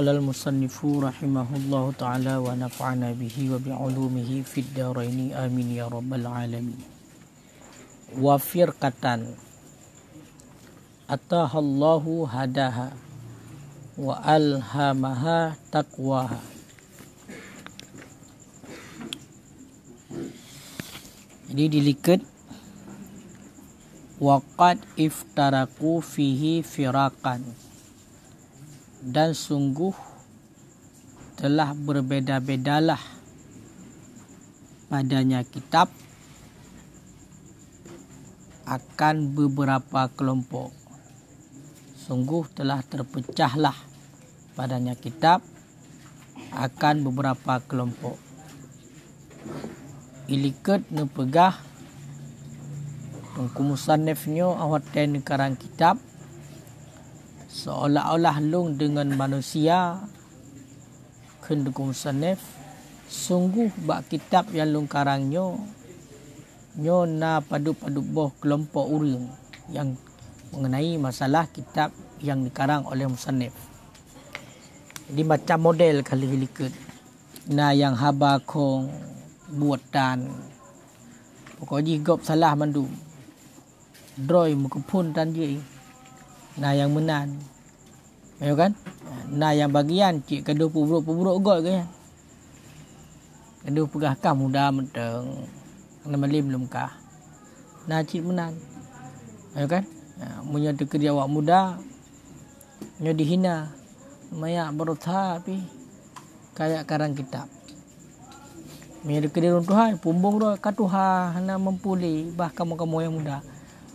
قال المصنف رحمه الله تعالى ونفعنا به وبعلومه في الدارين آمين يا رب العالمين وفرقة أتاها الله هداها وألهمها تقواها Jadi dilikat waqad iftaraku fihi firakan dan sungguh telah berbeda-bedalah padanya kitab akan beberapa kelompok sungguh telah terpecahlah padanya kitab akan beberapa kelompok iliket nepegah pengkumusan nefnyo awat ten karang kitab seolah-olah lung dengan manusia kendukung sanef sungguh bak kitab yang lung karangnya, nyo na padu-padu boh kelompok urang yang mengenai masalah kitab yang dikarang oleh musannif di macam model kali hilikut na yang haba kong buat dan pokoknya gop salah mandu droy muka pun dan je Na yang menan. Ya kan? Na yang bagian cik kedu puburuk-puburuk god kan. Ya? Kedu pegah kah muda menteng. Nama lim belum kah. Nah cik menan. Ya kan? Ya, punya kerja awak muda. Punya dihina. Mayak berutapi. Kayak karang kitab. Mereka diruntuhan, pumbung roh katuhan nak mempulih bahkan kamu-kamu yang muda.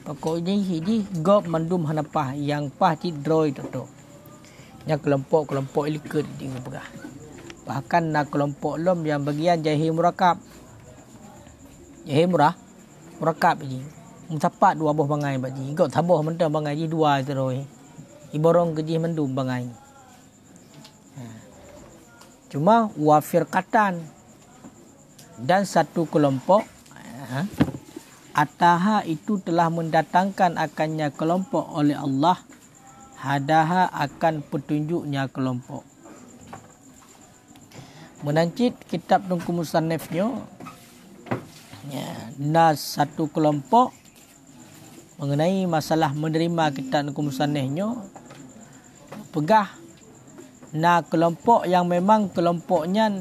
Pokoknya hiji gop mandum hanapah yang pah ti droi tu tu. Yang kelompok-kelompok ilikut di pegah. Bahkan nak kelompok lom yang bagian jahe murakab. Jahe murah. Murakab je. Mencapat dua buah bangai pak cik. Gop sabuh mentah bangai je dua tu tu. Iborong keji mandum bangai. Ha. Cuma wafir katan. Dan satu kelompok. Ha? Ataha itu telah mendatangkan akannya kelompok oleh Allah. Hadaha akan petunjuknya kelompok. Menancit kitab Tunku Musannifnya. Ya, nas satu kelompok mengenai masalah menerima kitab Tunku Musannifnya. Pegah. Na kelompok yang memang kelompoknya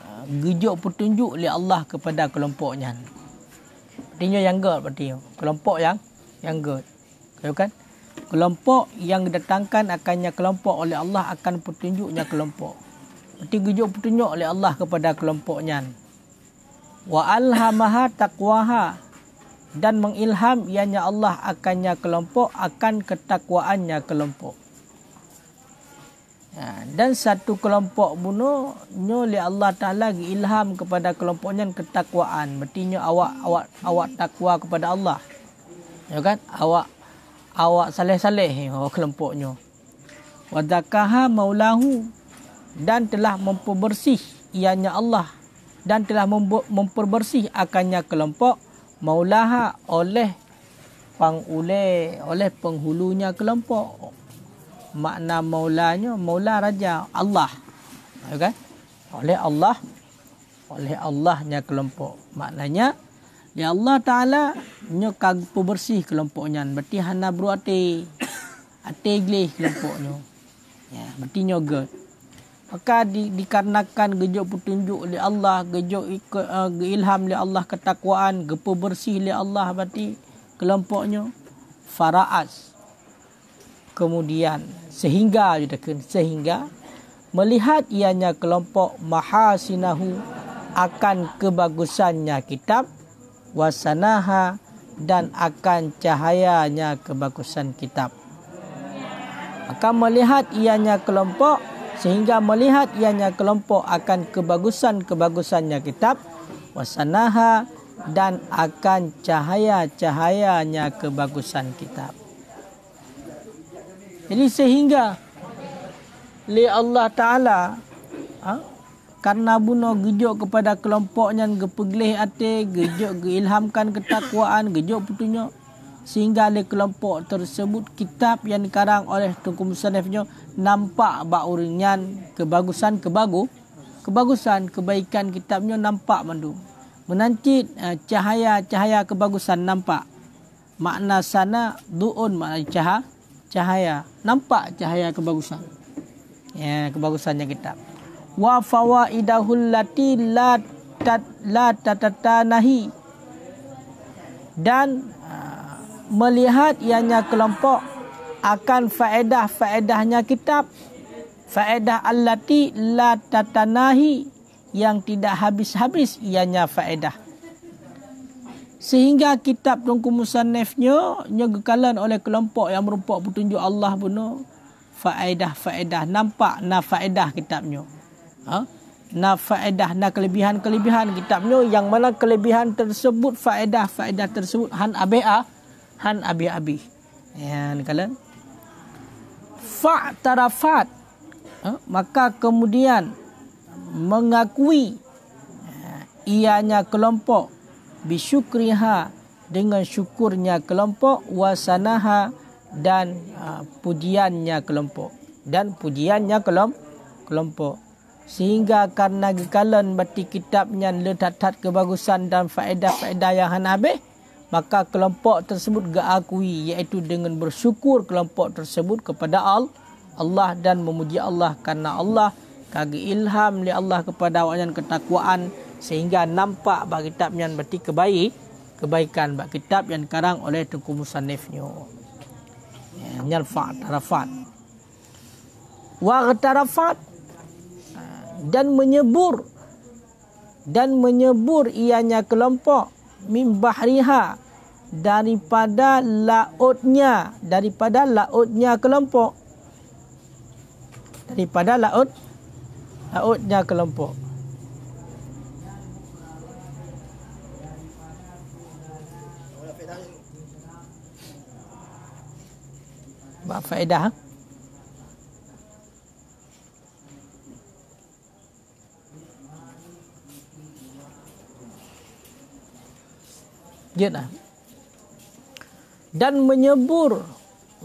uh, gejok petunjuk oleh Allah kepada kelompoknya. Ya. Artinya yang good berarti kelompok yang yang good. Betul kan? Kelompok yang didatangkan akannya kelompok oleh Allah akan petunjuknya kelompok. Berarti gejuk petunjuk oleh Allah kepada kelompoknya. Wa alhamaha taqwaha dan mengilham ianya Allah akannya kelompok akan ketakwaannya kelompok. Ha, dan satu kelompok bunuh nyo li Allah Taala ilham kepada kelompoknya ketakwaan. Bertinya awak awak awak takwa kepada Allah. Ya kan? Awak awak saleh-saleh oh, kelompoknya. Wa zakaha maulahu dan telah memperbersih ianya Allah dan telah memperbersih akannya kelompok maulaha oleh pangule oleh penghulunya kelompok makna maulanya maula raja Allah okay? oleh Allah oleh Allahnya kelompok maknanya ya Allah taala nyo kag pembersih kelompoknya berarti hana bruate ate iglis kelompoknya ya berarti nyo god maka di, dikarenakan gejok petunjuk oleh Allah gejok ikut uh, eh, ilham oleh Allah ketakwaan gepo bersih oleh Allah berarti kelompoknya faraas kemudian sehingga yudakan sehingga melihat ianya kelompok mahasinahu akan kebagusannya kitab wasanaha dan akan cahayanya kebagusan kitab akan melihat ianya kelompok sehingga melihat ianya kelompok akan kebagusan-kebagusannya kitab wasanaha dan akan cahaya-cahayanya kebagusan kitab jadi sehingga li Allah Taala ha? karena buno gejok kepada kelompoknya gepeglih ate gejok geilhamkan ketakwaan gejok putunya sehingga le kelompok tersebut kitab yang karang oleh Tengku Musanifnya nampak baurinyan kebagusan kebagu kebagusan kebaikan kitabnya nampak mandu menancit ha, cahaya-cahaya kebagusan nampak makna sana duun makna cahaya cahaya nampak cahaya kebagusan ya kebagusannya kitab wa fawaidahul lati la tat la nahi dan aa, ah, melihat ianya kelompok akan faedah-faedahnya kitab faedah allati la tatanahi yang tidak habis-habis ianya faedah sehingga kitab Tunku Musannifnya nyegekalan oleh kelompok yang merupak petunjuk Allah puno faedah faedah nampak na faedah kitabnya ha na faedah na kelebihan kelebihan kitabnya yang mana kelebihan tersebut faedah faedah tersebut han abia ah? han abi abi ya kalian fa tarafat ha? maka kemudian mengakui ha, ianya kelompok bisyukriha dengan syukurnya kelompok wasanaha dan uh, pujiannya kelompok dan pujiannya kelompok sehingga karena gekalan berarti kitabnya letak-tak kebagusan dan faedah-faedah yang hanabih maka kelompok tersebut geakui iaitu dengan bersyukur kelompok tersebut kepada Al Allah dan memuji Allah karena Allah kagi ilham li Allah kepada wajan ketakwaan sehingga nampak bak kitab yang berarti kebaik kebaikan bak kitab yang karang oleh Tengku Musannifnya ya, yang fa'tarafat wa'tarafat ah, dan menyebur dan menyebur ianya kelompok min bahriha daripada lautnya daripada lautnya kelompok daripada laut lautnya kelompok Mak Faedah. Jadi, Dan menyebur.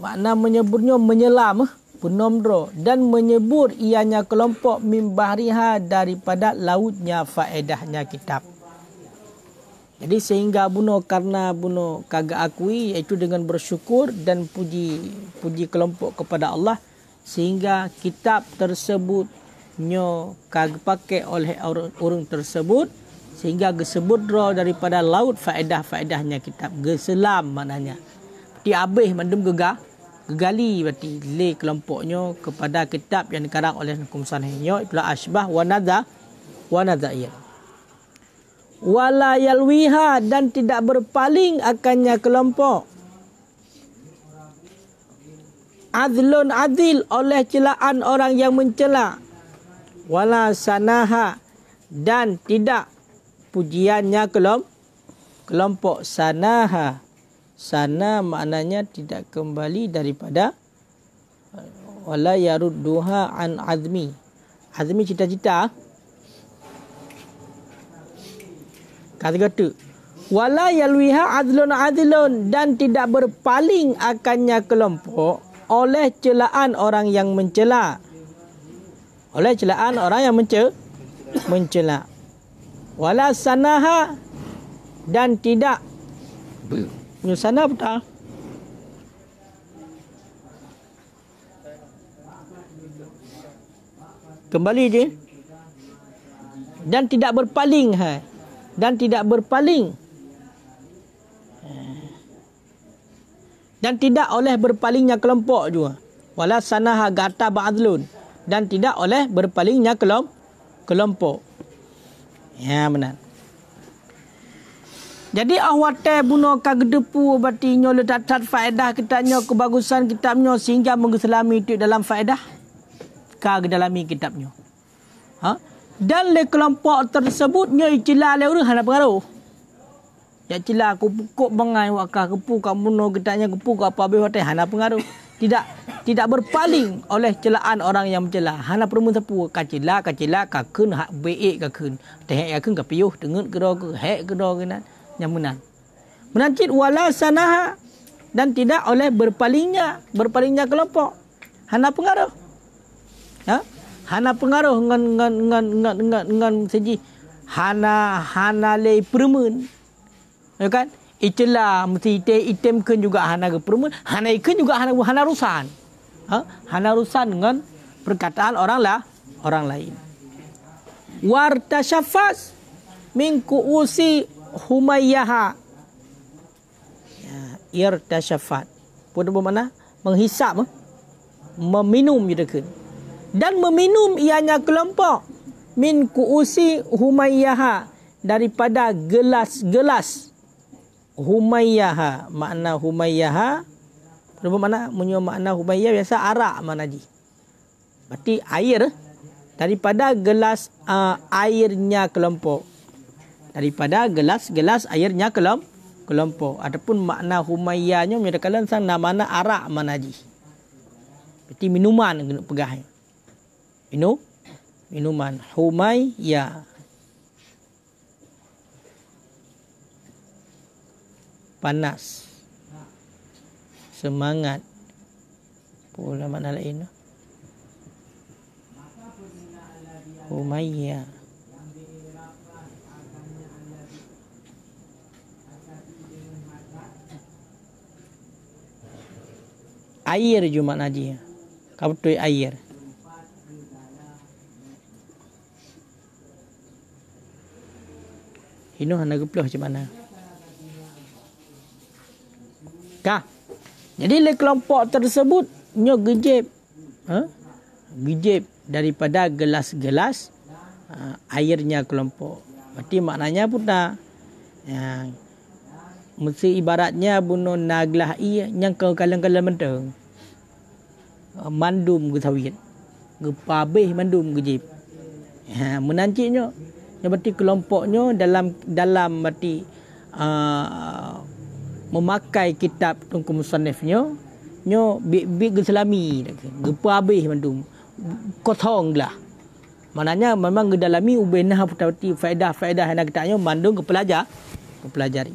Makna menyeburnya menyelam. Eh, Penomdro. Dan menyebur ianya kelompok mimbahriha daripada lautnya faedahnya kitab. Jadi sehingga bunuh karena bunuh kagak akui iaitu dengan bersyukur dan puji puji kelompok kepada Allah sehingga kitab tersebut nyo kaga pakai oleh orang, orang tersebut sehingga disebut ro daripada laut faedah faedahnya kitab geselam mananya ti abih mandum gegah gegali berarti le kelompoknya kepada kitab yang dikarang oleh Nukum Sanhinyo itulah asbah wanada wanada iya wala yalwiha dan tidak berpaling akannya kelompok adlun adil oleh celaan orang yang mencela wala sanaha dan tidak pujiannya kelompok kelompok sanaha sana maknanya tidak kembali daripada wala yarudduha an azmi azmi cita-cita kata-kata wala yalwiha adlun adlun dan tidak berpaling akannya kelompok oleh celaan orang yang mencela oleh celaan orang yang mence mencela wala sanaha dan tidak menyusana buta kembali je dan tidak berpaling hai dan tidak berpaling dan tidak oleh berpalingnya kelompok juga wala sanaha gata ba'dlun dan tidak oleh berpalingnya kelom kelompok ya benar jadi awak teh bunuh kagedepu berarti nyolot tatat faedah kitabnya kebagusan kitabnya sehingga mengeselami itu dalam faedah kag dalami kitabnya ha dan le kelompok tersebutnya icilah le urang hana pengaruh. Ya cila aku pukuk bangai wakah kepu kamu no getaknya kepu ke apa habis hati hana pengaruh. Tidak tidak berpaling oleh celaan orang yang mencela. Hana perumun sepu kacila kacila kakun hak be beik kakun. Tehek kakun kapiuh dengan gerok ke hek gerok ke nan. Yang Menancit wala sanaha dan tidak oleh berpalingnya berpalingnya kelompok. Hana pengaruh. Ya. Ha? hana pengaruh dengan dengan dengan dengan dengan dengan seji hana hana le permen ya kan itulah mesti ite item kan juga hana ke permen hana ikan juga hana hana rusan ha? hana rusan dengan perkataan orang lah orang lain warta syafas minku usi humayyaha ya irta syafat pun bermakna menghisap eh? meminum dia dan meminum ianya kelompok min kuusi humayyaha daripada gelas-gelas humayyaha makna humayyaha Rupa mana punya makna humayyah biasa arak mana ji. Berarti air daripada gelas uh, airnya kelompok. Daripada gelas-gelas airnya kelom, kelompok. ataupun makna humayyahnya menyedakan sang nama arak mana ji. Berarti minuman guna pegahnya minum minuman humai ya panas semangat pula mana lain ya. air jumat nadi kau tu air Hino hana gupluh macam mana? Kah? Jadi le kelompok tersebut nyo gejep. Ha? Gejep daripada gelas-gelas uh, airnya kelompok. Berarti maknanya pun dah. Ya. Mesti ibaratnya bunuh naglah ia yang kau kalang-kalang mendeng. Ha, mandum ke gupabe mandum gejep. Ya, ha, menancinya. Menancinya yang berarti kelompoknya dalam dalam berarti uh, memakai kitab Tunku Musannifnya nyo bi bi geselami gepa habis mandu kosong lah Mananya memang gedalami ubenah putati faedah faedah yang kita nyo mandu ke pelajar ke pelajari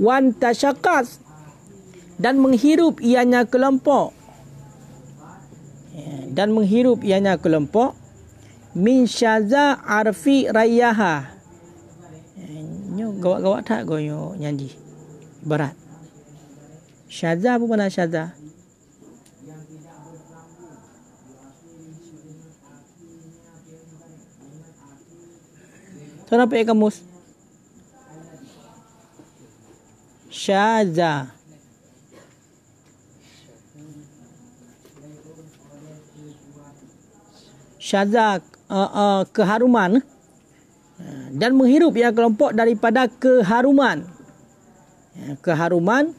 wan tashaqas dan menghirup ianya kelompok ya, dan menghirup ianya kelompok min syaza arfi rayaha. nyu gawak-gawak tak go nyu nyanyi berat syaza apa mana syaza Tuan apa yang kamus? Syaza. Syazak uh, uh, keharuman uh, dan menghirup yang kelompok daripada keharuman ya, keharuman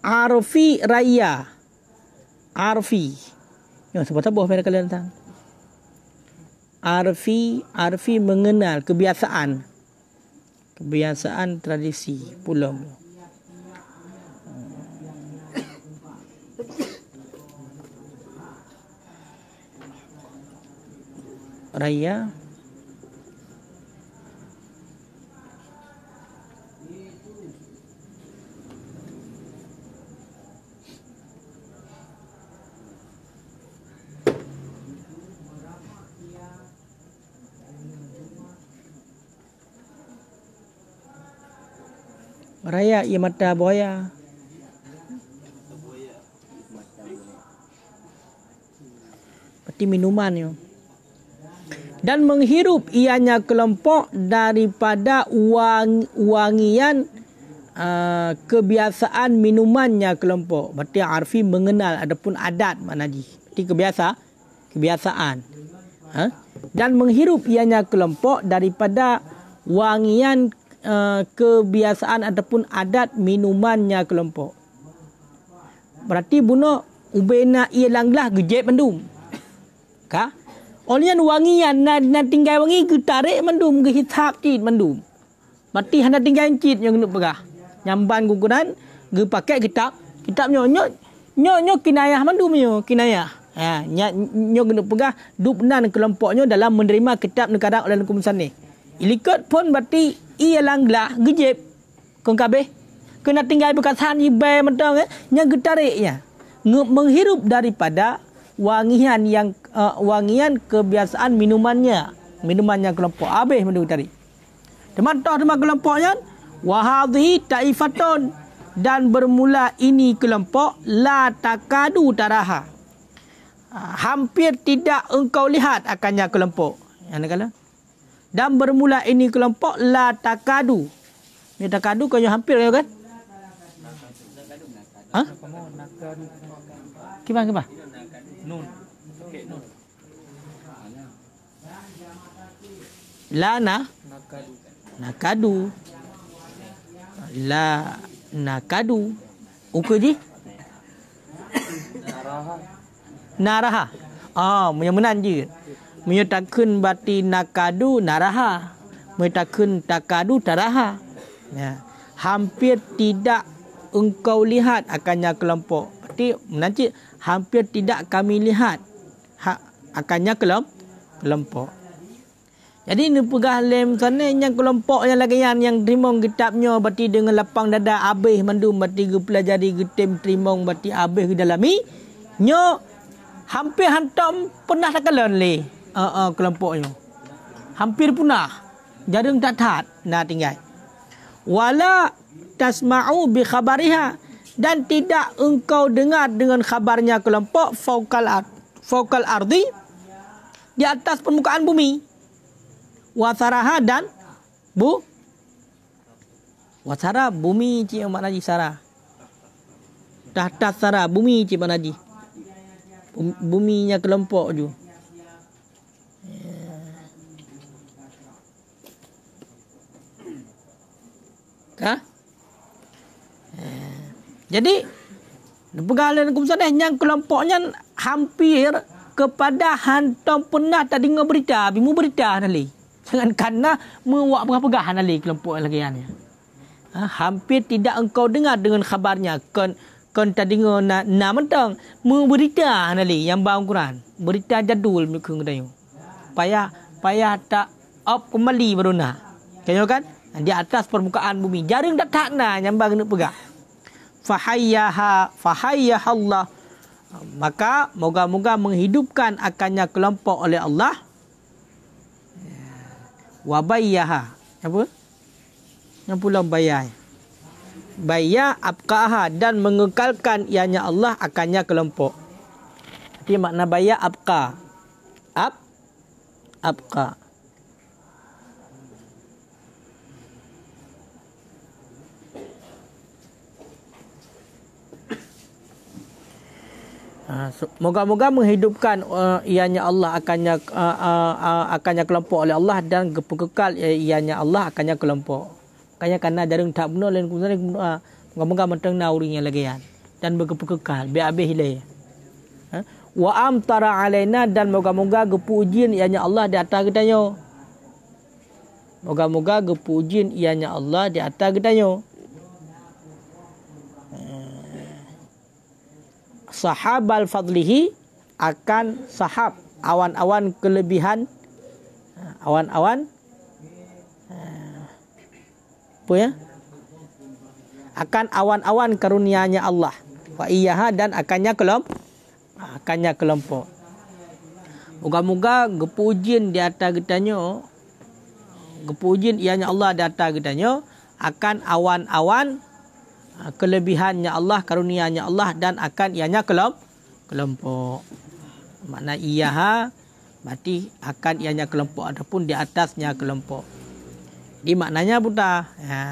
arfi raya arfi yang sebab apa mereka kalian tahu arfi arfi mengenal kebiasaan kebiasaan tradisi pulau raya raya ia mata buaya mati minuman yo ya dan menghirup ianya kelompok daripada wang, wangian uh, kebiasaan minumannya kelompok. Berarti Arfi mengenal ataupun adat manaji. Berarti kebiasa, kebiasaan. Huh? Ha? Dan menghirup ianya kelompok daripada wangian uh, kebiasaan ataupun adat minumannya kelompok. Berarti bunuh ubena ia langlah gejek bendung. Kah? Kalau yang wangi yang nak na tinggal wangi, ku tarik mandum ke hitap cid mandum. Mati hanya tinggal cid yang nak pegah. Nyamban kukunan, ku pakai kitab. Kitab nyok nyok nyok kinayah mandum yo, kinayah. Ha, nyok nyok nyok pegah dupnan kelompoknya dalam menerima kitab negara oleh hukum sana. Ilikot pun berarti ia langgelah gejep. Kau kabeh. Kena tinggal berkataan ibai mentang eh. Yang ketariknya. Menghirup daripada wangian yang uh, wangian kebiasaan minumannya minumannya kelompok habis menunggu tadi teman toh teman kelompoknya wahadhi taifatun dan bermula ini kelompok la takadu taraha ah, hampir tidak engkau lihat akannya kelompok yang kala dan bermula ini kelompok la takadu ni takadu kau hampir ya kan ha kibang kibang Nun. Okay, nun. La na? Nakadu. Nakadu. La nakadu. Uku ji? Naraha. Naraha. oh, punya menan je. Punya takun bati nakadu naraha. Punya takun takadu taraha. Ya. Hampir tidak engkau lihat akannya kelompok. Berarti menanti hampir tidak kami lihat ha, akannya kelom, kelompok. Jadi ni pegah lem sana yang kelompok yang lagi yang yang trimong getapnya berarti dengan lapang dada habis mandu berarti pelajari getim trimong berarti habis ke dalami nyo hampir hantam pernah tak kelon le. Uh, uh, kelompoknya. Hampir punah. Jadi tak tat nak tinggal. Wala tasma'u bi khabariha dan tidak engkau dengar dengan khabarnya kelompok Fokal, ar- Fokal Ardi di atas permukaan bumi. Wasaraha dan bu. Wasara bumi Cik Muhammad Najib Sara. Tahtas Sara bumi Cik Muhammad Najib. Bum, buminya kelompok tu. Yeah. Ya. Jadi pegawai negeri besar dah yang kelompoknya hampir kepada hantar pernah tak dengar berita. Bimu berita nali. Jangan kena mewak pegah-pegah nali kelompok lagi ni. Kan. Ha, hampir tidak engkau dengar dengan khabarnya. Kan kan tak dengar nak na mentang. Berita nali yang bawang Quran. Berita jadul mereka kedayu. Payah, payah tak op kembali baru nak. kan? Di atas permukaan bumi. jarang tak tak nak yang nak pegah fahayyaha Allah maka moga-moga menghidupkan akannya kelompok oleh Allah wa bayyaha apa yang pula bayai bayya abqaha dan mengekalkan ianya Allah akannya kelompok jadi makna bayya abqa ab abqa Ha, moga-moga menghidupkan uh, ianya Allah akannya uh, uh, uh, akannya kelompok oleh Allah dan kekal eh, ianya Allah akannya kelompok. kaya karena jarang tak benar lain kuasa lain uh, moga-moga menteng nauring yang lagi ah, dan berkekal biar habis hilai. Huh? Ha? Wa amtara alaina dan moga-moga gepu ujian ianya Allah di atas kita Moga-moga gepu ujian ianya Allah di atas kita sahabal fadlihi akan sahab awan-awan kelebihan awan-awan eh, apa ya akan awan-awan karuniaNya Allah wa iyaha dan akannya kelomp akannya kelompok moga-moga gepujin di atas getanyo gepujin ianya Allah di atas getanyo akan awan-awan Ah, kelebihannya Allah, karunianya Allah dan akan ianya kelom, kelompok. Makna iyaha mati akan ianya kelompok ataupun di atasnya kelompok. Di maknanya buta. Ya.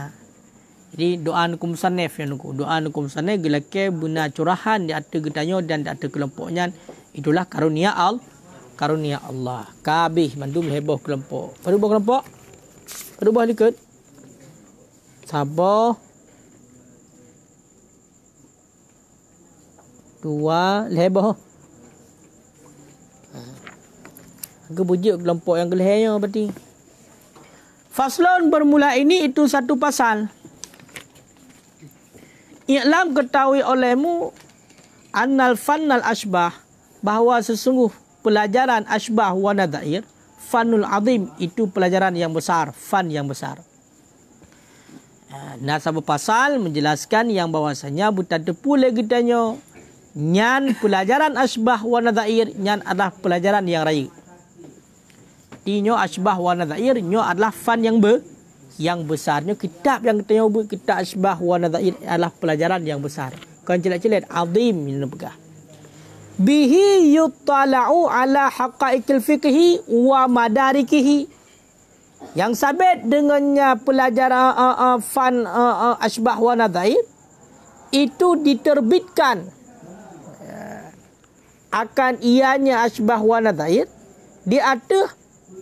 Jadi doa nukum sanef yang nukum. Doa nukum sanef gelake buna curahan di atas getanya dan di atas kelompoknya. Itulah karunia al karunia Allah. Kabih mandum heboh kelompok. Perubah kelompok? Perubah dikit? sabo. dua leheboh ha. aku bujuk kelompok yang kelehnya berarti faslon bermula ini itu satu pasal i'lam ketahui olehmu annal fannal ashbah bahawa sesungguh pelajaran ashbah wa nadair fanul azim itu pelajaran yang besar fan yang besar Nasab pasal menjelaskan yang bahwasanya buta tepu lagi tanya nyan pelajaran asbah wa nadair nyan adalah pelajaran yang raya tinyo asbah wa nadair nyo adalah fan yang ber, yang besarnya kitab yang kita nyoba kitab asbah wa nadair adalah pelajaran yang besar kan celak-celak azim min bihi yutala'u ala haqa'iqil fiqhi wa madarikihi yang sabit dengannya pelajaran uh, uh, fan uh, uh, asbah wa nadair itu diterbitkan akan ianya asbah wa nadair dia ada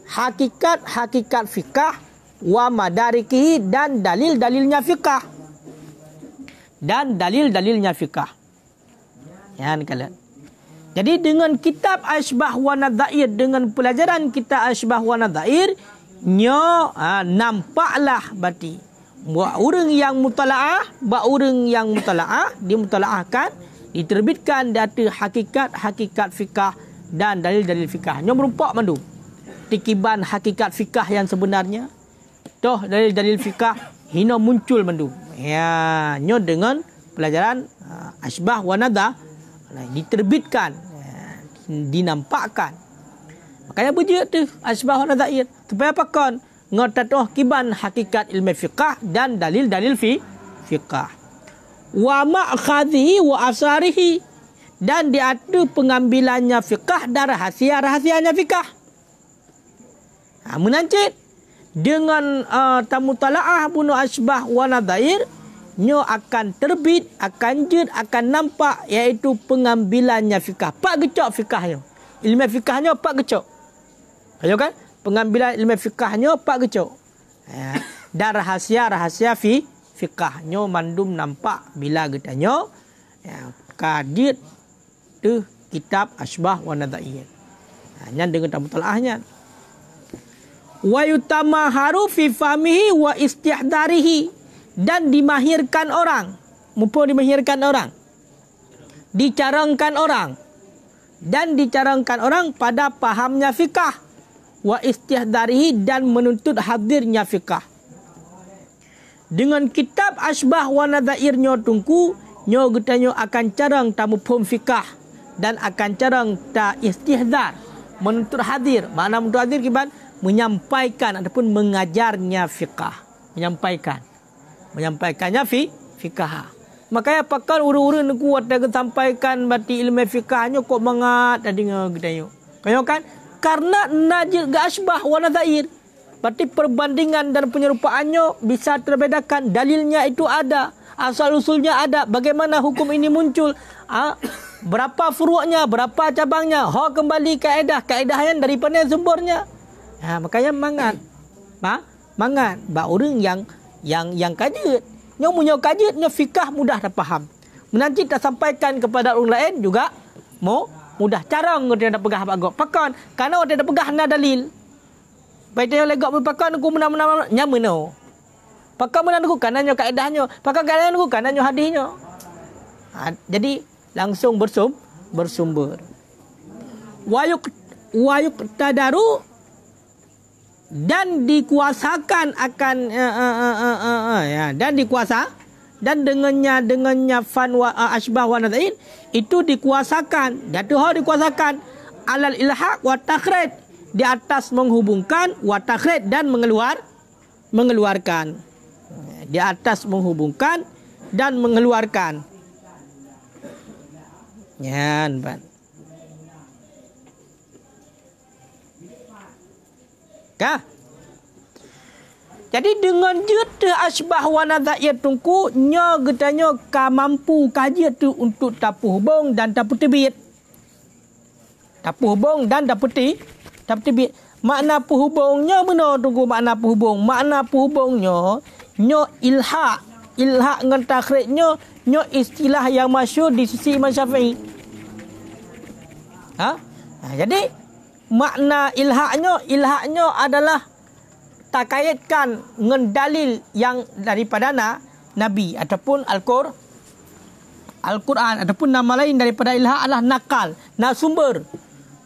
hakikat-hakikat fikah wa madarikihi dan dalil-dalilnya fikah dan dalil-dalilnya fikah ya kalian jadi dengan kitab asbah wa nadair dengan pelajaran kita asbah wa nadair nyo ha, nampaklah berarti buat orang yang mutalaah buat orang yang mutalaah dimutalaahkan diterbitkan data hakikat-hakikat fikah dan dalil-dalil fikah. Nyo merupak mandu. Tikiban hakikat fikah yang sebenarnya. Toh dalil-dalil fikah hina muncul mandu. Ya, nyo dengan pelajaran uh, asbah wa nada diterbitkan uh, dinampakkan. Makanya apa dia tu asbah wa nada Supaya apa kon? Ngotatoh kiban hakikat ilmu fikah dan dalil-dalil fi fikah wa ma'khadhi wa asarihi dan di ada pengambilannya fiqah dan rahasia-rahasianya fiqah. Ha, menancit dengan uh, tamu tala'ah bunu asbah wa nadair nyo akan terbit akan jid akan nampak iaitu pengambilannya fiqah. Pak gecok fiqahnya. Ilmu fiqahnya pak gecok. Ayo kan? Pengambilan ilmu fiqahnya pak gecok. Ya. Dan rahasia-rahasia fiqah fiqahnya mandum nampak bila getanya ya, kadit tu kitab asbah wa nadaiyat. Hanya dengan tamu talahnya. Wa yutama harufi famihi wa istihdarihi dan dimahirkan orang. Mumpul dimahirkan orang. Dicarangkan orang. Dan dicarangkan orang pada pahamnya fiqah. Wa istihdarihi dan menuntut hadirnya fiqah dengan kitab asbah wa nadairnya tungku nyo getanyo akan carang tamu pom fikah dan akan carang ta istihdar menuntut hadir mana menuntut hadir kiban menyampaikan ataupun mengajarnya fikah menyampaikan menyampaikannya fi fikah makanya pakal uru-uru nku ada sampaikan bati ilmu fikahnya kok mengat tadi ngegedayo kayo kan karena najir gasbah wa nadair Berarti perbandingan dan penyerupaannya bisa terbedakan. Dalilnya itu ada. Asal-usulnya ada. Bagaimana hukum ini muncul. Ha? Berapa furuknya, berapa cabangnya. Ha kembali kaedah. Kaedah yang dari penel sumbernya. Ha, makanya mangan. Ha? Mangan. Bak orang yang yang yang kajit. Yang punya kajit, yang fikah mudah dah faham. Menanti tak sampaikan kepada orang lain juga. Mau mudah. Cara ngerti tidak pegah. Pakan. pekan karena tidak pegah, nak dalil. Baiknya yang legok pun pakar nak guna mana mana nyama no. Pakar mana nak guna nanya kaedahnya. Pakar kaedah nak guna nanya hadisnya. Ha, jadi langsung bersum bersumber. Wayuk wayuk tadaru dan dikuasakan akan uh, uh, uh, uh, uh, uh, ya, dan dikuasa dan dengannya dengannya fan wa uh, asbah wa nadain itu dikuasakan dan tuha dikuasakan alal ilhaq wa takhrid di atas menghubungkan watakhrid dan mengeluar mengeluarkan di atas menghubungkan dan mengeluarkan ya ban kah jadi dengan jeta asbah wa nadha'ya tungku, nya getanya ka mampu kaji tu untuk tapuh bong dan tapu tebit. Tapuh bong dan tapu tebit. Tapi bi makna perhubungnya benda tunggu makna perhubung. Makna perhubungnya nyo ilha, ilha dengan takhrijnya nyo istilah yang masyhur di sisi Imam Syafi'i. Ha? Nah, ha, jadi makna ilhaqnya ilhaqnya adalah tak kaitkan dengan dalil yang daripada na, nabi ataupun al-Qur Al-Quran ataupun nama lain daripada ilha adalah nakal, nak sumber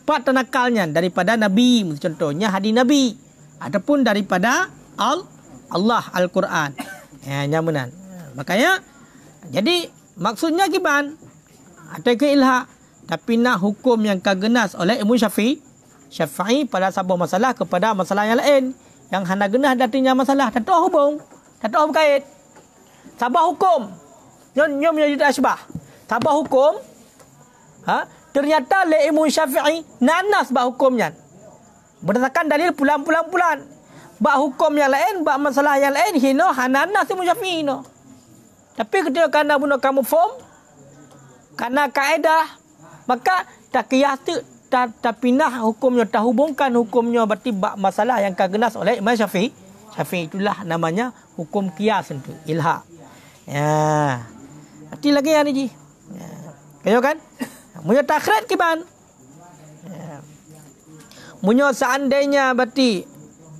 dapat tenakalnya daripada Nabi contohnya hadis Nabi ataupun daripada Al Allah Al-Quran. Ya, nyamanan. Makanya jadi maksudnya kiban ada ke ilha tapi nak hukum yang kagenas oleh Imam Syafi'i Syafi'i pada sebuah masalah kepada masalah yang lain yang hendak genas datinya masalah tak hubung, tak tahu berkait. Sabah hukum. Nyom nyom yang jadi asbah. Sabah hukum. Ha? Ternyata Imam Syafi'i nanas bab hukumnya. Berdasarkan dalil pulang-pulang-pulang. Bab hukum yang lain, bab masalah yang lain, hino hananas Imam Syafi'i hino. Tapi ketika kerana bunuh kamu form, kerana kaedah, maka tak kiyas tak ta pindah hukumnya, tak hubungkan hukumnya berarti bab masalah yang kagenas oleh Imam Syafi'i. Syafi'i itulah namanya hukum kiyas sendiri ilha. Ya. berarti lagi yang ni, Ji. Ya. Kayo kan? Munyo takhrid kiban. Ya. Munyo seandainya berarti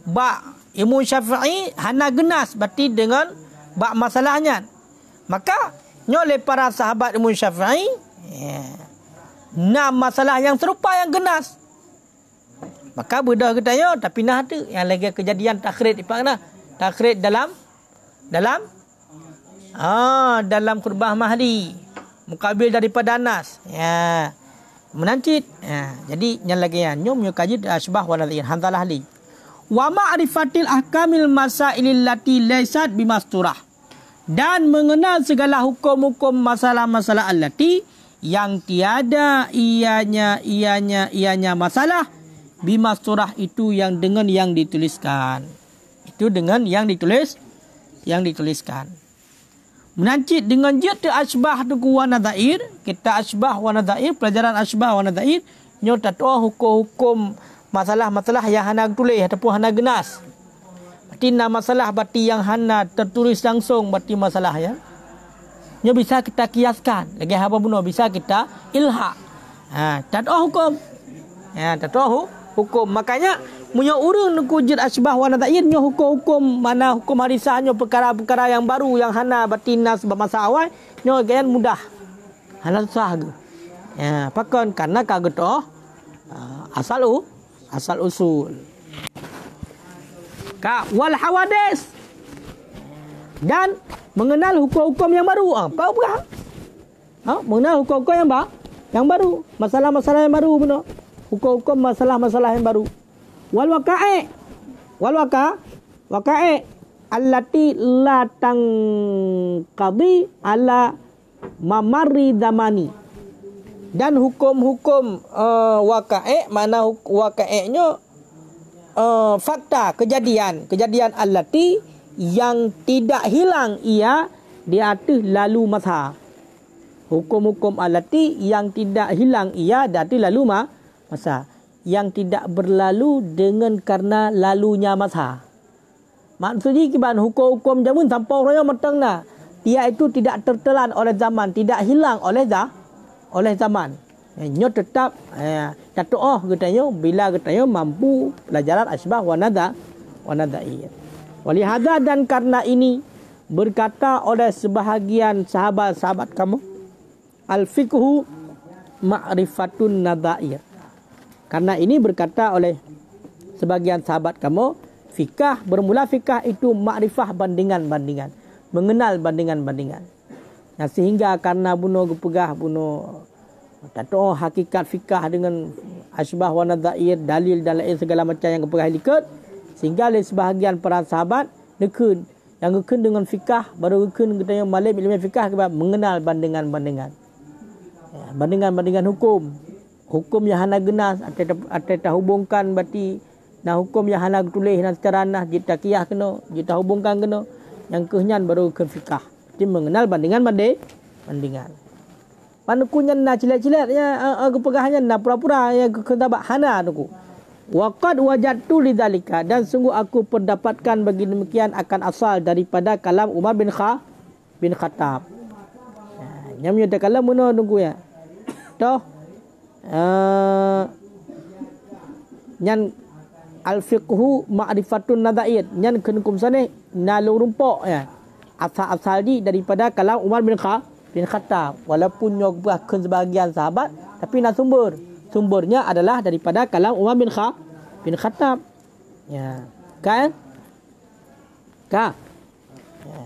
ba ilmu syafi'i hana genas berarti dengan ba masalahnya. Maka nyo le para sahabat ilmu syafi'i ya. Nah masalah yang serupa yang genas. Maka budak kita yo tapi nah tu yang lagi kejadian takhrid ipak nah. Takhrid dalam dalam ah dalam kurbah mahdi mukabil daripada Anas. Ya. Menancit. Ya. Jadi yang lagi yang nyum yukajid asbah ah, wa nadhir hanzalah li. Wa ma'rifatil ahkamil masailil lati laysat bimasturah. Dan mengenal segala hukum-hukum masalah-masalah alati yang tiada ianya ianya ianya masalah bimasturah itu yang dengan yang dituliskan. Itu dengan yang ditulis yang dituliskan. Menancit dengan jeta asbah tu ku wana Kita asbah wana zair. Pelajaran asbah wana zair. Nyota tu hukum-hukum masalah-masalah yang hana tulis ataupun hana genas. Berarti masalah berarti yang hana tertulis langsung berarti masalah ya. Nyo bisa kita kiaskan. Lagi apa pun bisa kita ilha. Ha, tak hukum. Ya, tak hukum. Makanya Munya orang nak kujit asbah wana tak yin hukum-hukum mana hukum harisah nyo perkara-perkara yang baru yang hana batina sebab masa awal nyo gayan mudah. Hana susah ke. Ya, pakon karena ka geto oh. ah, asal u asal usul. Ka wal hawadis. Dan mengenal hukum-hukum yang baru. apa apa? Ha, mengenal hukum-hukum yang baru. Yang baru, masalah-masalah yang baru benar. Hukum-hukum masalah-masalah yang baru. Masalah, masalah yang baru benar hukum hukum masalah masalah yang baru wal waqa'i wal waqa waqa'i allati la tanqadi ala mamari zamani dan hukum-hukum uh, eh, waqa'i mana waqa'inya uh, eh, fakta kejadian kejadian allati yang tidak hilang ia di atas lalu masa hukum-hukum alati yang tidak hilang ia dari lalu masa yang tidak berlalu dengan karena lalunya masa. Maksudnya kiban hukum-hukum zaman sampai orang yang matang nak. Dia itu tidak tertelan oleh zaman, tidak hilang oleh za, oleh zaman. Eh, nyo tetap eh, kata oh katanya bila katanya mampu pelajaran asbah wanada wanada wanadai. Walihada dan karena ini berkata oleh sebahagian sahabat-sahabat kamu al fikhu ma'rifatun nadair. Karena ini berkata oleh sebagian sahabat kamu, fikah bermula fikah itu makrifah bandingan-bandingan, mengenal bandingan-bandingan. Nah, sehingga karena bunuh gepegah bunuh tak hakikat fikah dengan asbah wa nadzair dalil dan lain segala macam yang gepegah ikut sehingga oleh sebahagian para sahabat nekun yang nekun dengan fikah baru nekun katanya malam ilmu fikah mengenal bandingan-bandingan ya, bandingan-bandingan hukum hukum yang hana genas atau atau ta hubungkan berarti nah hukum yang hana tulis nah secara nah kita kiyah kena kita hubungkan kena yang kehnyan baru ke fikah jadi mengenal bandingan bande bandingan pan kunya nah cilat-cilat ya aku eh, eh, pegahnya nah pura-pura ya, yang ketabak hana tu Waqad wajadtu lidzalika dan sungguh aku perdapatkan bagi demikian akan asal daripada kalam Umar bin Kha bin Khattab. Nya nyamnya kalam mana nunggu ya? Toh uh, nyan al fiqhu ma'rifatun nadaiyat nyan kun kum sane na lu rumpo ya asal asal di daripada kalau Umar bin Khattab bin Khattab walaupun nyok buah kun sebahagian sahabat tapi na sumber sumbernya adalah daripada kalau Umar bin Khattab bin Khattab ya kan ka ya.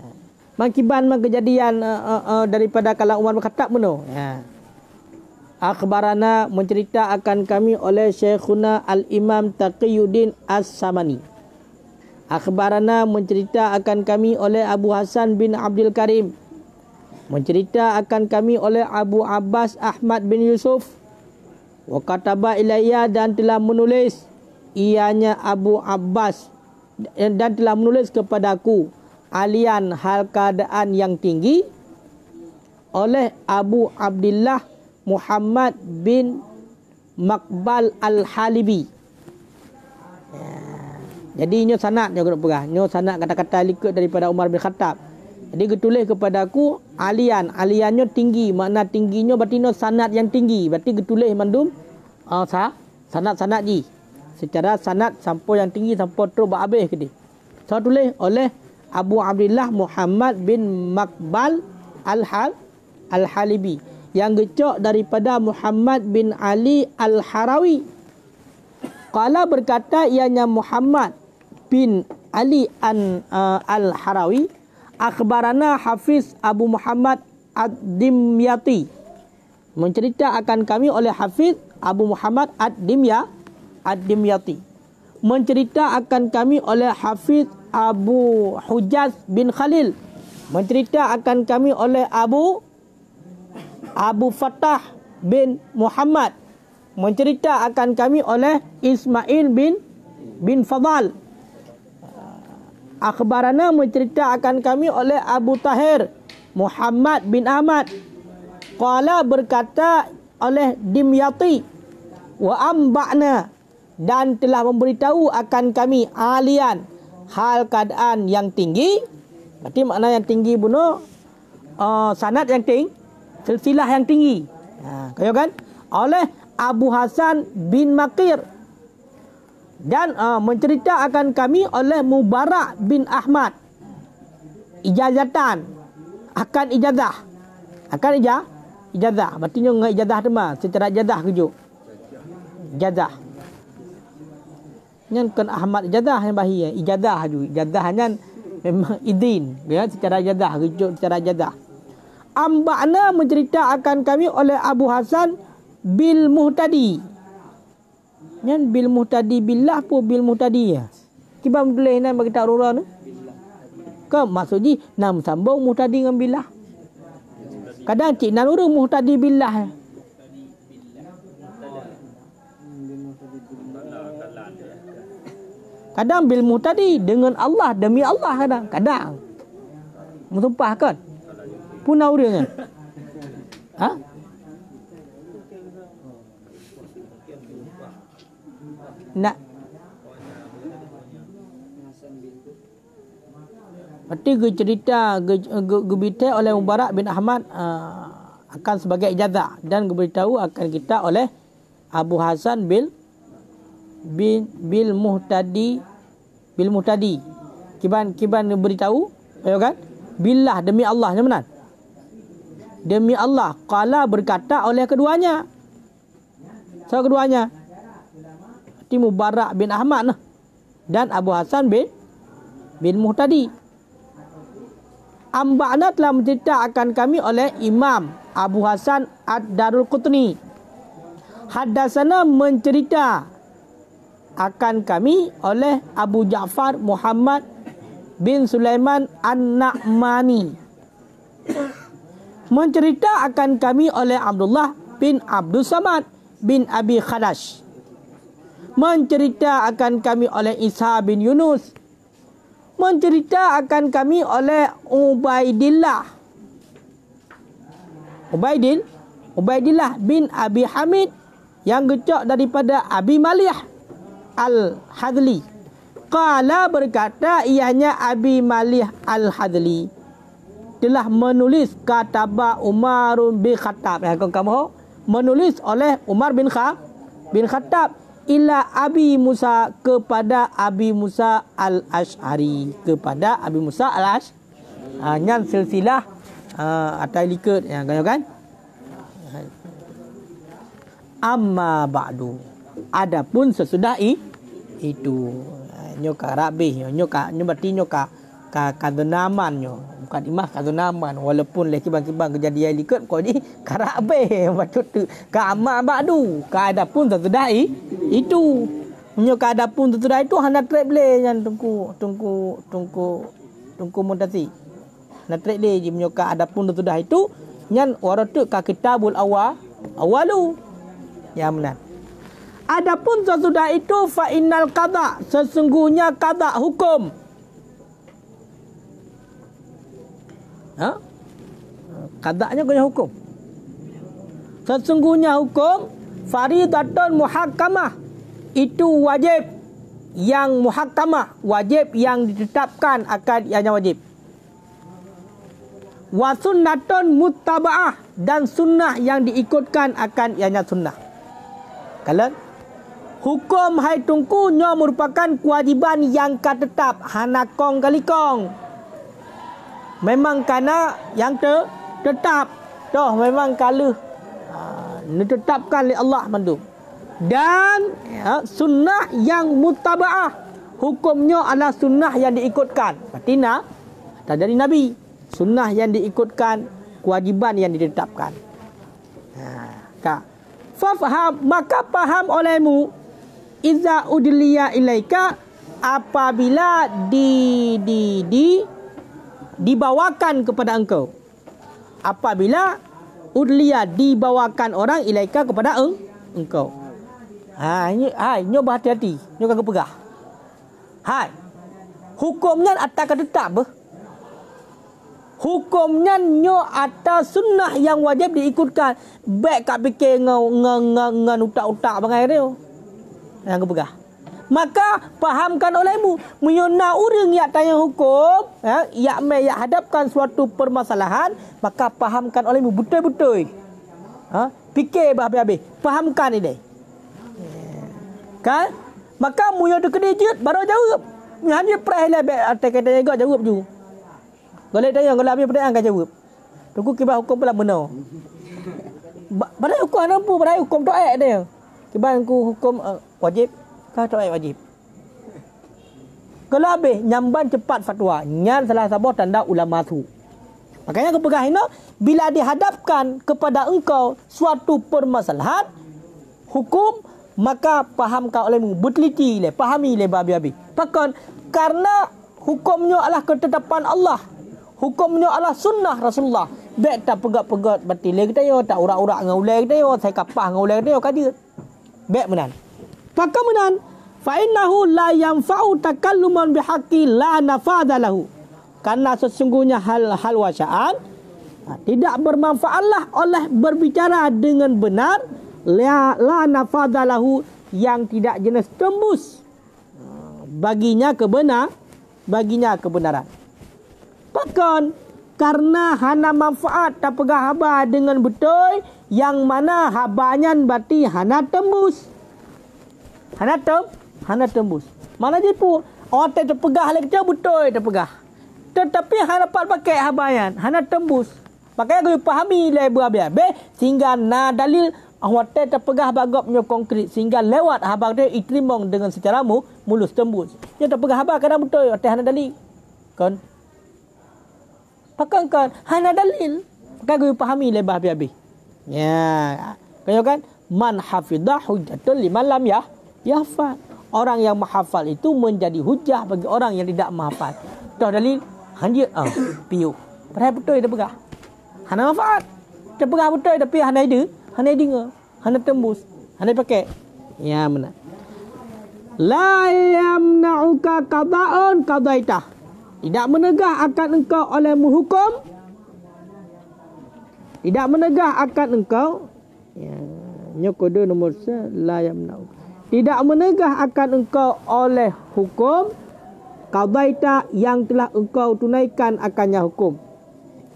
Mengkiban kejadian uh, eh, uh, eh, uh, daripada kalau Umar berkata menuh. Ya akhbarana mencerita akan kami oleh Syekhuna Al-Imam Taqiyuddin As-Samani. Akhbarana mencerita akan kami oleh Abu Hasan bin Abdul Karim. Mencerita akan kami oleh Abu Abbas Ahmad bin Yusuf. Wa kataba ilayya dan telah menulis ianya Abu Abbas eh, dan telah menulis kepadaku alian hal keadaan yang tinggi oleh Abu Abdullah Muhammad bin Makbal Al-Halibi. Ya. Jadi ini sanat yang aku nak pegang. Ini sanat kata-kata likut daripada Umar bin Khattab. Jadi aku tulis kepada aku alian. Aliannya tinggi. Makna tingginya berarti ini sanat yang tinggi. Berarti aku tulis mandum. Uh, sa, sanat-sanat ji. Secara sanat sampai yang tinggi sampai terus berhabis ke dia. So tulis oleh Abu Abdullah Muhammad bin Makbal Al-Hal Al-Halibi yang gecok daripada Muhammad bin Ali Al-Harawi. Qala berkata ianya Muhammad bin Ali an, uh, Al-Harawi. Akhbarana Hafiz Abu Muhammad Ad-Dimyati. Mencerita akan kami oleh Hafiz Abu Muhammad Ad-Dimya, Ad-Dimyati. Mencerita akan kami oleh Hafiz Abu Hujaz bin Khalil. Mencerita akan kami oleh Abu Abu Fattah bin Muhammad mencerita akan kami oleh Ismail bin bin Fadal. Akhbarana mencerita akan kami oleh Abu Tahir Muhammad bin Ahmad. Qala berkata oleh Dimyati wa amba'na dan telah memberitahu akan kami alian hal keadaan yang tinggi. Berarti makna yang tinggi bunuh uh, sanad yang tinggi silsilah yang tinggi. Ha, kaya kan? Oleh Abu Hasan bin Makir. Dan uh, ha, mencerita akan kami oleh Mubarak bin Ahmad. Ijazatan. Akan ijazah. Akan ijazah. Ijazah. Maksudnya dengan ijazah tu mah. Secara ijazah kejuk. Ijazah. Ini kan Ahmad ijazah yang bahaya. Ijazah tu. Ijazah ni memang izin. Ya, secara ijazah. Kejuk secara ijazah. Ambakna mencerita akan kami oleh Abu Hasan bil Muhtadi. Kan bil Muhtadi billah pun bil Muhtadi ya. Kibar mudulah ini bagi tak rora ni. Ke maksudnya nam sambung Muhtadi dengan billah. Kadang cik nan urung Muhtadi billah. Ya. Kadang bil Muhtadi dengan Allah demi Allah kadang. Kadang. Mutumpah kan? pun kan? ni, Ha? Nak. Mati ke cerita gebitai oleh Mubarak bin Ahmad uh, akan sebagai ijazah dan diberitahu akan kita oleh Abu Hasan bin bin bil Muhtadi bil Muhtadi. Kiban kiban beritahu ayo ya kan? Billah demi Allah nya Demi Allah, kala berkata oleh keduanya. So keduanya. Timu Barak bin Ahmad lah. dan Abu Hasan bin bin Muhtadi. Amba'na telah mencerita akan kami oleh Imam Abu Hasan Ad-Darul Qutni. Haddasana mencerita akan kami oleh Abu Ja'far Muhammad bin Sulaiman An-Na'mani mencerita akan kami oleh Abdullah bin Abdul Samad bin Abi Khadash. Mencerita akan kami oleh Isa bin Yunus. Mencerita akan kami oleh Ubaidillah. Ubaidil, Ubaidillah bin Abi Hamid yang gecok daripada Abi Malih Al-Hadli. Kala berkata ianya Abi Malih Al-Hadli telah menulis kataba Umar bin Khattab ya kau kamu menulis oleh Umar bin Khattab bin Khattab ila Abi Musa kepada Abi Musa al ashari kepada Abi Musa al ash hanya ah, uh, silsilah uh, ah, atau liket ya kau kan amma ba'du adapun sesudah itu nyoka rabih nyoka nyoba tinyoka Kadu naman yo, bukan imah kadu naman walaupun lelaki bangkibang jadi likut kau ni karak be macut tu ka amak badu ka ada pun tu dai itu punya ka ada pun tu dai tu hendak trek bele yang tungku tungku tungku tungku mudati nak trek le ji punya ka ada pun tu dai itu yang waratu ka kitabul awal awalu ya amlan Adapun sesudah itu fainal kata sesungguhnya kata hukum ha? kadaknya kena hukum sesungguhnya hukum faridatun muhakamah itu wajib yang muhakamah wajib yang ditetapkan akan yang wajib wasunnatun muttabaah dan sunnah yang diikutkan akan ianya sunnah. Kalian hukum hai tungku nyo merupakan kewajiban yang ka tetap hanakong kalikong memang kena yang ter, tetap toh memang kalau ha, ditetapkan oleh Allah mandu dan ya, sunnah yang mutabaah hukumnya adalah sunnah yang diikutkan patina tak jadi nabi sunnah yang diikutkan kewajiban yang ditetapkan ha ka faham maka faham olehmu iza udliya ilaika apabila di di di dibawakan kepada engkau apabila udliya dibawakan orang ilaika kepada eng, engkau hai hai nyo berhati-hati nyo kagak pegah hai hukumnya atas tetap be hukumnya nyo atas sunnah yang wajib diikutkan baik kak fikir ngau ngau ngau ngau utak-utak bangai dia yang kepegah maka fahamkan olehmu menyona urang yang tanya hukum ya eh, yak me yak hadapkan suatu permasalahan maka fahamkan olehmu betul-betul ha fikir bah habis fahamkan ini kan maka muyo de kedijut baru jawab hanya perah le atai kata jaga jawab ju boleh tanya kalau habis pertanyaan kan jawab tunggu kibah hukum pula benar Barai hukum apa? Barai hukum tu ayat dia. Kibang ku hukum uh, wajib. Kau tak wajib Kalau habis Nyamban cepat fatwa Nyan salah sabar Tanda ulama tu Makanya aku pegang ini Bila dihadapkan Kepada engkau Suatu permasalahan Hukum Maka fahamkan olehmu Berteliti le, Fahami le babi-babi Takkan? Karena Hukumnya adalah ketetapan Allah Hukumnya adalah sunnah Rasulullah Bek tak pegat-pegat Berteliti kita yo Tak urak-urak dengan ulai kita yo Saya kapah dengan ulai kita yo Kadir Bek menang kemudian fa innahu la yanfa'u takalluman bihaqqi la nafada karena sesungguhnya hal-hal wasyaan ha, tidak bermanfaatlah oleh berbicara dengan benar la nafada yang tidak jenis tembus ha, baginya kebenar baginya kebenaran pakon karena hana manfaat tak pegah haba dengan betul yang mana habanya berarti hana tembus Hana tem, hana tembus. Mana dia pu? Oh, tak terpegah lagi dia betul terpegah. Tetapi hana dapat pakai habayan, hana tembus. Pakai aku fahami lebih berabian. Be sehingga na dalil awak tak terpegah bagopnya konkrit sehingga lewat habang dia itrimong dengan secara mu mulus tembus. Dia terpegah habang kadang betul atas hana dalil. Kan? Pakai kan hana dalil. Pakai aku fahami lebih berabian. Ya. Kau kan? Man hafidah hujatul lima lam ya yafal. Orang yang menghafal itu menjadi hujah bagi orang yang tidak menghafal. Dah dalil, han dia ah, piu. Perai betul dia pegah. Han manfaat. Dia pegah betul tapi han ada, han ada dengar, han tembus, han pakai. Ya mana? La nauka qada'un qada'itah. Tidak menegah akan engkau oleh menghukum. Tidak menegah akan engkau. Ya, nyokode nomor 1 la nauka tidak menegah akan engkau oleh hukum qadaita yang telah engkau tunaikan akannya hukum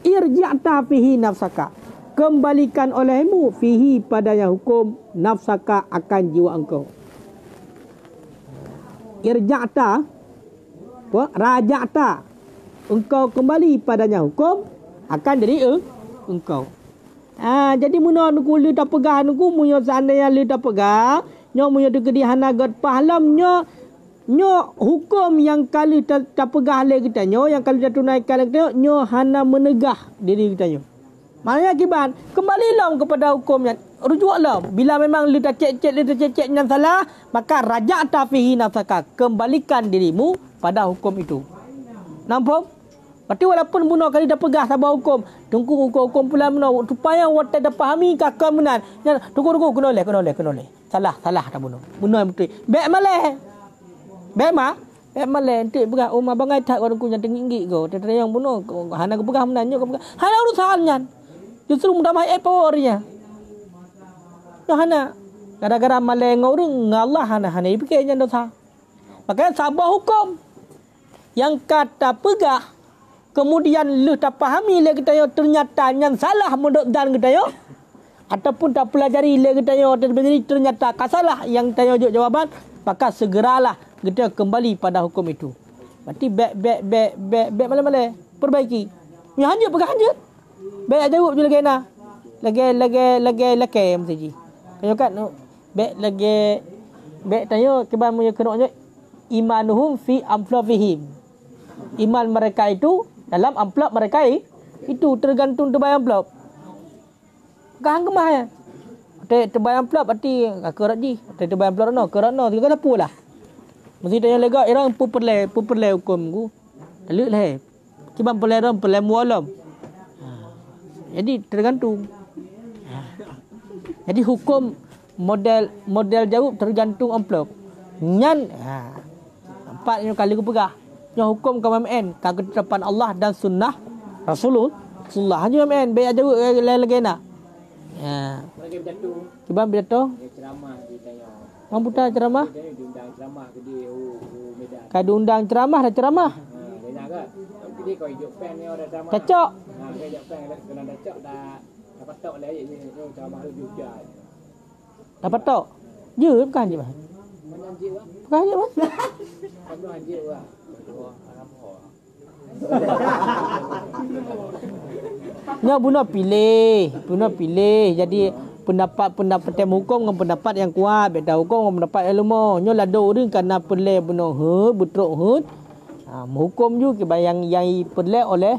irji'ta fihi nafsaka kembalikan olehmu fihi padanya hukum nafsaka akan jiwa engkau irja'ta wa ta, engkau kembali padanya hukum akan jadi eh, engkau ah ha, jadi munon kulit apa gah nuku munyo seandainya lidah tak pegang nyo munyo degedi hanagat pahlam nyo nyo hukum yang kali tapegah le kita nyo yang kali tunai kali kita nyo hana menegah diri kita nyo maknanya kiban kembali lom kepada hukumnya rujuk lom bila memang lu dah cek cek lu dah cek cek yang salah maka raja tafihi nasaka kembalikan dirimu pada hukum itu nampak Berarti walaupun muna kali dah pegah sabar hukum. Tunggu hukum-hukum pula muna. Supaya watak dah fahami kakak muna. Tunggu-tunggu. Kena oleh, kena oleh, kena oleh. Salah, salah tak muna. Muna yang betul. Baik malah. Baik mah. Baik malah. Nanti pegah. Oh, Umar bangai tak orang nukunya tinggi-tinggi kau. Tidak yang muna. Hanya kau pegah muna. Hanya urusan yang Justru muda mahi air eh, powernya. Nah, hanya. Gara-gara malah yang orang. Ngalah hanya-hanya. Ibu kaya yang dosa. Makanya sabar hukum. Yang kata pegah. Kemudian lu tak fahami lah kita yo ternyata yang salah mendok dan kita yo. Ataupun tak pelajari lah kita yo ternyata kasalah yang kita yo jawaban. Maka segeralah kita kembali pada hukum itu. Berarti back back back back back malam malam perbaiki. Ni hanya pegang hanya. Baik ada buat lagi nak. Lagi lagi lagi lagi mesti ji. Kau kan back lagi back tanya kebanyakan kena nyok imanuhum fi amflavihim iman mereka itu dalam amplop mereka itu tergantung terbayar amplop kahang kemah ya eh? Tak terbayar amplop berarti kakak di, Tak terbayar amplop rana kakak rana tiga kata apa lah mesti tanya lega orang pun perle, pun perle hukum ku lalu lah kibam eh. perle, orang perle mualam ah. jadi tergantung jadi hukum model model jauh tergantung amplop nyan ha. empat kali aku pegah yang hukum kau MMN kagak depan Allah dan sunnah Rasulullah Rasulullah hanya MMN baik aja lain lagi nak ya lagi berdatu cuba berdatu ceramah di tayo ceramah ceramah ke dia o medan kada undang ceramah dah ceramah ha lain agak tapi dia kau hidup pen ni orang ceramah cacok ha kau hidup pen kena cacok dah dapat tok lah ni ceramah tu juga dapat tok je bukan je bukan je bukan je bukan je Ya bunuh pilih, bunuh pilih. Jadi pendapat pendapat tem hukum dengan pendapat yang kuat, beda hukum dengan pendapat ilmu. Nyo lado urang kana pilih bunuh he, betul he. hukum juga ke yang pele oleh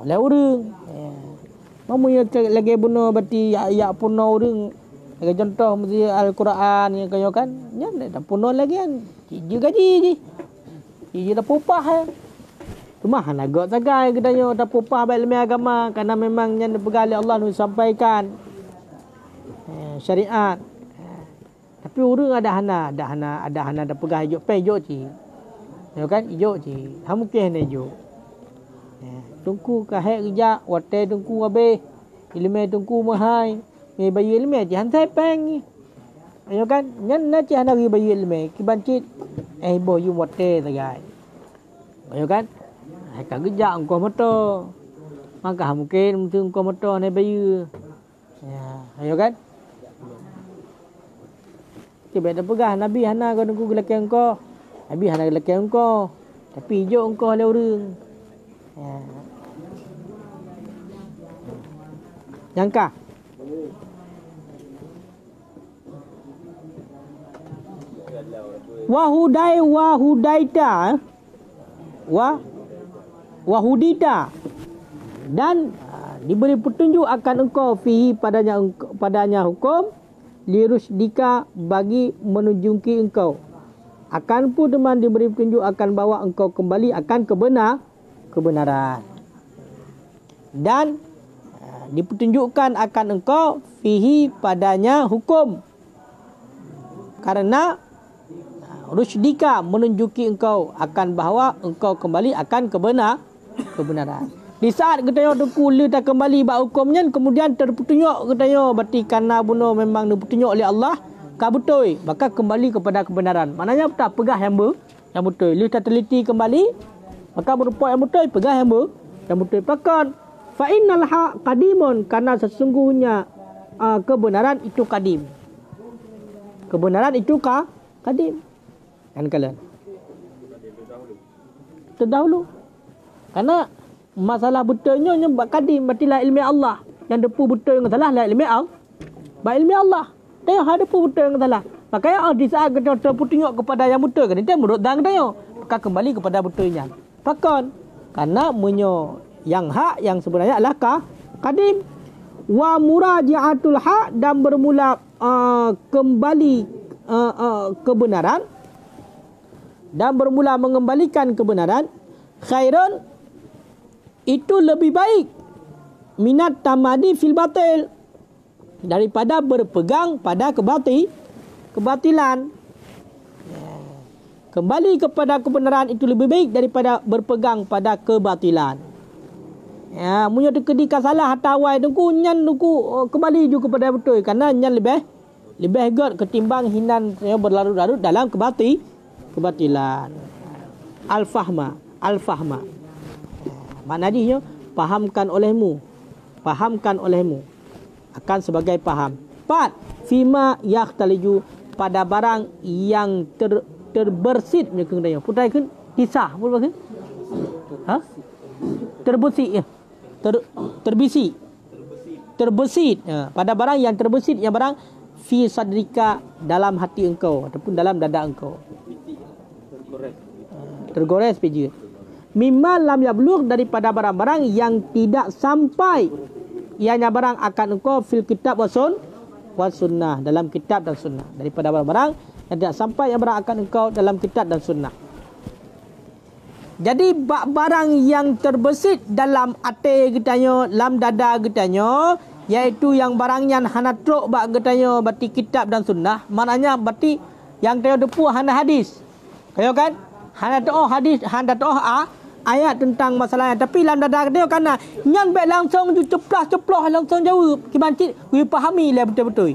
oleh urang. Ya. Mamu yang lagi bunuh berarti ya ya punuh urang. Lagi contoh mesti al-Quran yang kayo kan. Nya dah punuh lagi kan. Juga gaji ia dah pupah eh. Rumah lah gak sagai kedanya dah pupah baik lemah agama. Kerana memang yang pegali Allah nu sampaikan. Eh, syariat. Tapi orang ada hana. Ada hana, ada hana dah pegah hijau. Pai hijau ci. Ya kan? Hijau ci. Ha mungkin hana hijau. Eh, tungku kahit kerja. Wartai tungku abe, ilmu tungku mahai. Eh, bayi ilmai ci. Hantai pengi. ni you know kan nyen na chi ana ribai ilme ki ban chi eh bo yu wate da gai you know kan hai ka gja ang ko moto maka mungkin mung ko moto ne bai yu ya you know kan ki be da pegah nabi hana ko nunggu gelake ko nabi hana gelake ko tapi jo ang ko le urung ya yang ka wahudai wahudaita eh? wa wahudita dan ah, diberi petunjuk akan engkau fihi padanya padanya hukum lirus dika bagi menunjuki engkau akan pun teman diberi petunjuk akan bawa engkau kembali akan kebenar kebenaran dan ah, dipertunjukkan akan engkau fihi padanya hukum karena Rusdika menunjuki engkau akan bahawa engkau kembali akan kebenar kebenaran. Di saat ketanya tu tak kembali bak hukumnya kemudian terpetunjuk ketanya berarti karena buno memang dipetunjuk oleh Allah ka betul maka kembali kepada kebenaran. Maknanya tak pegah yang ber yang betul. Lu tak teliti kembali maka berupa yang betul pegah yang ber yang betul pakan. Fa innal haq qadimun karena sesungguhnya uh, kebenaran itu kadim. Kebenaran itu ka kadim kan kalian terdahulu karena masalah butanya nya buat kadim batilah ilmu Allah yang depu buta yang salah lah ilmu Allah baik ilmu Allah tengok ada lah depu buta yang salah maka ya ah, di saat kita terputinyok kepada yang buta kan dia menurut dang dayo maka kembali kepada butanya pakon karena menyo yang hak yang sebenarnya adalah ka kadim wa muraji'atul haq dan bermula uh, kembali uh, uh, kebenaran dan bermula mengembalikan kebenaran khairun itu lebih baik minat tamadi fil batil daripada berpegang pada kebati kebatilan ya. kembali kepada kebenaran itu lebih baik daripada berpegang pada kebatilan ya munyo dikedika salah hatawai duku nyan duku oh, kembali juga kepada betul karena nyan lebih lebih god ketimbang hinan yang berlarut-larut dalam kebatilan kebatilan. Al-fahma, al-fahma. Maknanya fahamkan olehmu. Fahamkan olehmu. Akan sebagai faham. Pat fima yahtaliju pada barang yang ter, terbersit menyekung Putai kan kisah pun bagi. Ha? Terbersit ya. Ter, terbisi. Terbesit. Ya. Pada barang yang terbesit yang barang fi sadrika dalam hati engkau ataupun dalam dada engkau. Tergores PJ. Mimal lam ya yablur daripada barang-barang yang tidak sampai. Ianya barang akan engkau fil kitab wasun, sun sunnah. Dalam kitab dan sunnah. Daripada barang-barang yang tidak sampai. Yang barang akan engkau dalam kitab dan sunnah. Jadi bak barang yang terbesit dalam ate nyo, lam dada getanyo, iaitu yang barang yang hana truk bak nyo berarti kitab dan sunnah, maknanya berarti yang tayo depu hana hadis. Kaya kan? hana ada hadis han ada oh ah ayat tentang masalah yang tapi lambda dah dia kan ah, nyang be langsung tu ceplas ceplos langsung jawab ke bancit we pahami lah betul-betul.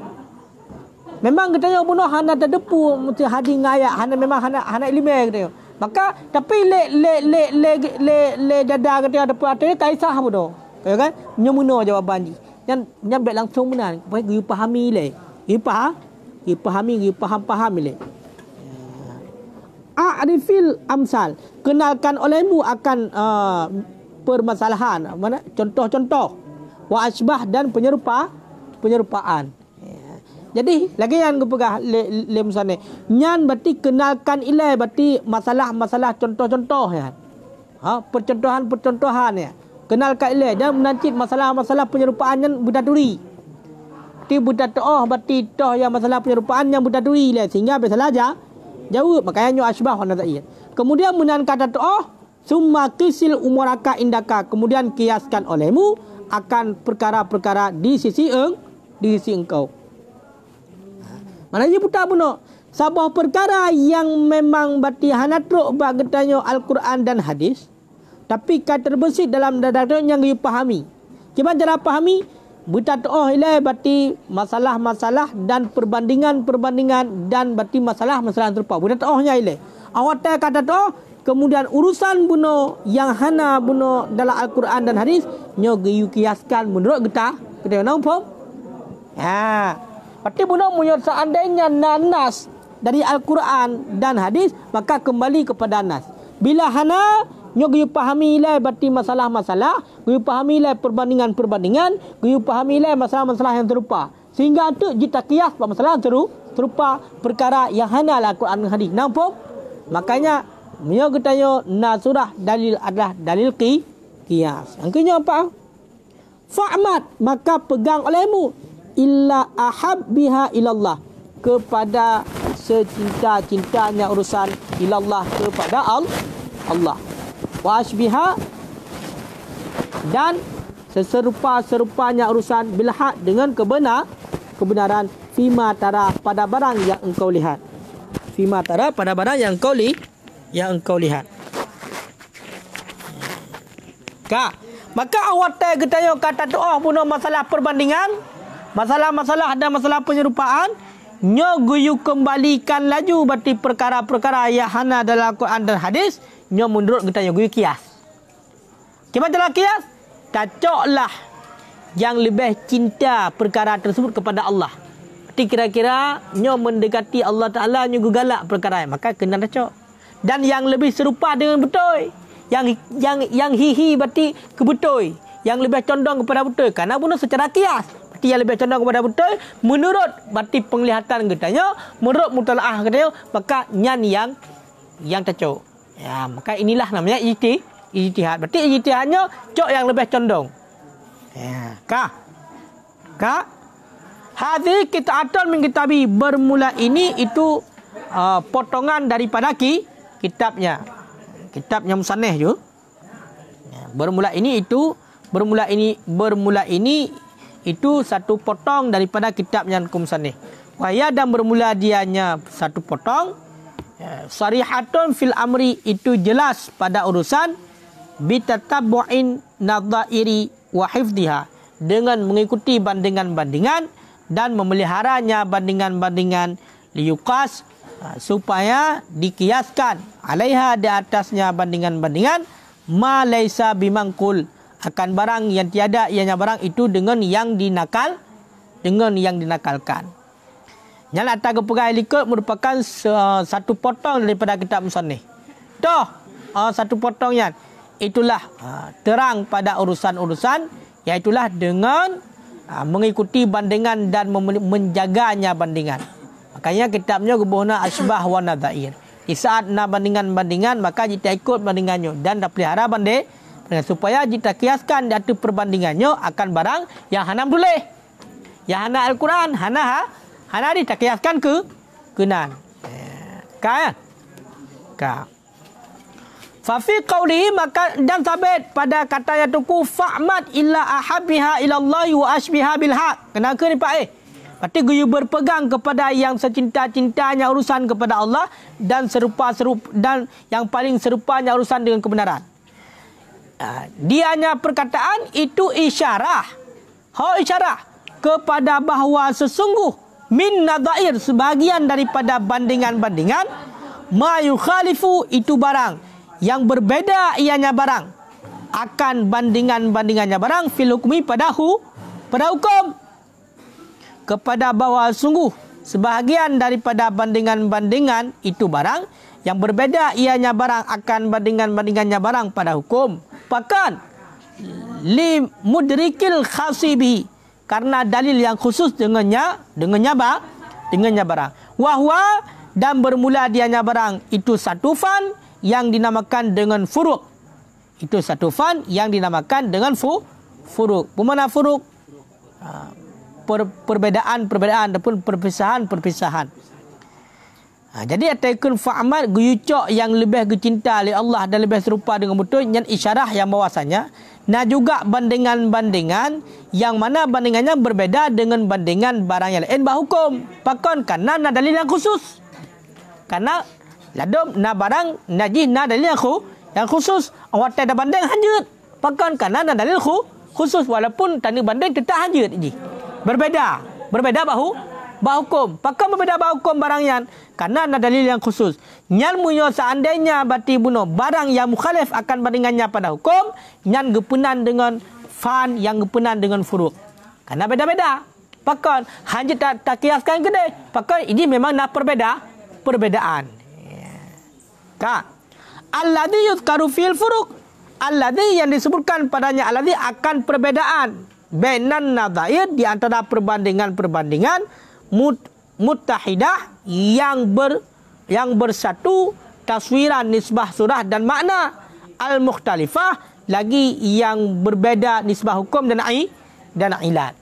Memang kita yang bunuh han ada depu mesti hadis ngaya han memang han han ilmu kita. Maka tapi le le le le le le dada kata ada pun artinya kaisah pun tu. Ya kan? Nyemuno jawab ni. Yang yang baik langsung benar. Baik gue pahami le. Gue pah? Gue pahami, gue paham-paham le a'rifil ah, amsal kenalkan olehmu akan uh, permasalahan mana contoh-contoh wa asbah dan penyerupa penyerupaan ya. jadi lagi yang kepegah lem sana. Nyan berarti kenalkan ilai berarti masalah-masalah contoh-contoh ya. Ha, percontohan-percontohan ya. Kenalkan ilai dan menancit masalah-masalah penyerupaan yang buta duri. Ti buta toh berarti toh yang masalah penyerupaan yang buta duri lah sehingga bisa belajar. Jawab makanya nyu asbah wan nazaiyah. Kemudian menangkan kata oh summa kisil umuraka indaka. Kemudian kiaskan olehmu akan perkara-perkara di sisi eng di sisi engkau. Mana Maknanya buta bunuh. Sabah perkara yang memang berarti hanatruk bagetanya Al-Quran dan hadis. Tapi kata terbesit dalam dadanya yang dia pahami. Cuma cara pahami? bertatuh oh, ilai berarti masalah-masalah dan perbandingan-perbandingan dan berarti masalah-masalah terpau. Bertatuhnya oh, ilai. Awak tak kata tu, oh, kemudian urusan buno yang hana buno dalam Al-Quran dan hadis, nyo giyu kiaskan menurut kita. Kita tengok nama, ha. Ya. Berarti buno menurut seandainya nanas dari Al-Quran dan hadis, maka kembali kepada nas. Bila hana, nyok gayu pahami lai berarti masalah-masalah, gayu pahami lai perbandingan-perbandingan, gayu pahami lai masalah-masalah yang terupa. Sehingga tu jita kias masalah teru terupa perkara yang hana lah Quran hadis. Nampak? Makanya nyo kita na surah dalil adalah dalil ki kias. Angkanya apa? Fa'mat maka pegang olehmu illa ahab biha ilallah kepada secinta-cintanya urusan ilallah kepada Allah. Allah wa asbiha dan seserupa serupanya urusan bilhaq dengan kebenar kebenaran fima tara pada barang yang engkau lihat fima tara pada barang yang engkau li yang engkau lihat ka maka awak tak getayo kata tu oh puno masalah perbandingan masalah-masalah ada masalah penyerupaan nyo kembalikan laju berarti perkara-perkara yang hana dalam Quran dan hadis nyo menurut kita yang gue kias. Kita telah kias, cocoklah yang lebih cinta perkara tersebut kepada Allah. Jadi kira-kira nyo mendekati Allah Taala nyo gugalak perkara ini. maka kena cocok. Dan yang lebih serupa dengan betul, yang yang yang hihi berarti kebetul, yang lebih condong kepada betul. Karena bunuh secara kias, Berarti yang lebih condong kepada betul Menurut Berarti penglihatan katanya Menurut mutalaah katanya Maka nyan yang Yang cacau Ya, maka inilah namanya ijti, e ijtihad. E Berarti ijtihadnya e cok yang lebih condong. Ya, ka. Ka. Hadi kita atal min kitabi bermula ini itu uh, potongan daripada ki kitabnya. Kitabnya musanneh tu. Ya, bermula ini itu bermula ini bermula ini itu satu potong daripada kitabnya kumsanih. Waya dan bermula dianya satu potong Ya, sarihatun fil amri itu jelas pada urusan bitatabuin nadairi wa hifdiha dengan mengikuti bandingan-bandingan dan memeliharanya bandingan-bandingan liukas ha, supaya dikiaskan alaiha di atasnya bandingan-bandingan ma laisa bimangkul akan barang yang tiada ianya barang itu dengan yang dinakal dengan yang dinakalkan Nyala atas kepengai likut merupakan uh, satu potong daripada kitab musanih. Toh, uh, satu potongnya itulah uh, terang pada urusan-urusan iaitulah dengan uh, mengikuti bandingan dan menjaganya bandingan. Makanya kitabnya kebohna asbah wa nadair. Di saat na bandingan-bandingan, maka kita ikut bandingannya. Dan dah pelihara banding. Supaya kita kiaskan dari perbandingannya akan barang yang hanam boleh. Yang hana Al-Quran, hana ha? Hana ni tak kiaskan ke? Kenan. Eh, kan? ka. Fafi qawli maka dan sabit pada kata yang tuku fa'mat illa ahabiha ilallahi wa ashbiha bilhaq. Kenapa ni Pak Eh? Berarti guyu berpegang kepada yang secinta-cintanya urusan kepada Allah dan serupa serup dan yang paling serupanya urusan dengan kebenaran. Ah, Dia hanya perkataan itu isyarah. Hal isyarah kepada bahawa sesungguh min nadair sebahagian daripada bandingan-bandingan ma yukhalifu itu barang yang berbeza ianya barang akan bandingan-bandingannya barang fil hukmi pada hu pada hukum kepada bahawa sungguh sebahagian daripada bandingan-bandingan itu barang yang berbeza ianya barang akan bandingan-bandingannya barang pada hukum Pakan li mudrikil khasibi karena dalil yang khusus dengannya dengannya bar dengannya barang wahwa dan bermula dianya barang itu satu fan yang dinamakan dengan furuk itu satu fan yang dinamakan dengan fu furuk bermana furuk ha, per perbezaan perbezaan ataupun perpisahan perpisahan Ha, jadi ataikun fa'amat guyucok yang lebih kecinta oleh Allah dan lebih serupa dengan betul yang isyarah yang bahawasanya Nah juga bandingan-bandingan yang mana bandingannya berbeda dengan bandingan barang yang lain bahukum. Pakon karena na dalil yang khusus. Karena ladum na barang naji na dalil yang, khu, yang khusus. Awak tak ada banding hanyut. Pakon karena na dalil khu, khusus walaupun tanding banding tetap hanyut. Berbeda. Berbeda bahu bahawa hukum. Pakai berbeda bahawa hukum barang yang. Karena ada dalil yang khusus. Nyan munyo seandainya bati bunuh barang yang mukhalif akan beringannya pada hukum. yang gepunan dengan fan yang gepunan dengan furuk. Karena beda-beda. Pakai hanya tak, tak kiaskan ke deh. Pakai ini memang nak perbeda. Perbedaan. Ya. Kak. Alladhi yudhkaru fil furuk. Alladhi yang disebutkan padanya alladhi akan perbedaan. Benan nadair di antara perbandingan-perbandingan mut, mutahidah yang ber yang bersatu taswiran nisbah surah dan makna al-mukhtalifah lagi yang berbeza nisbah hukum dan ai dan ilat.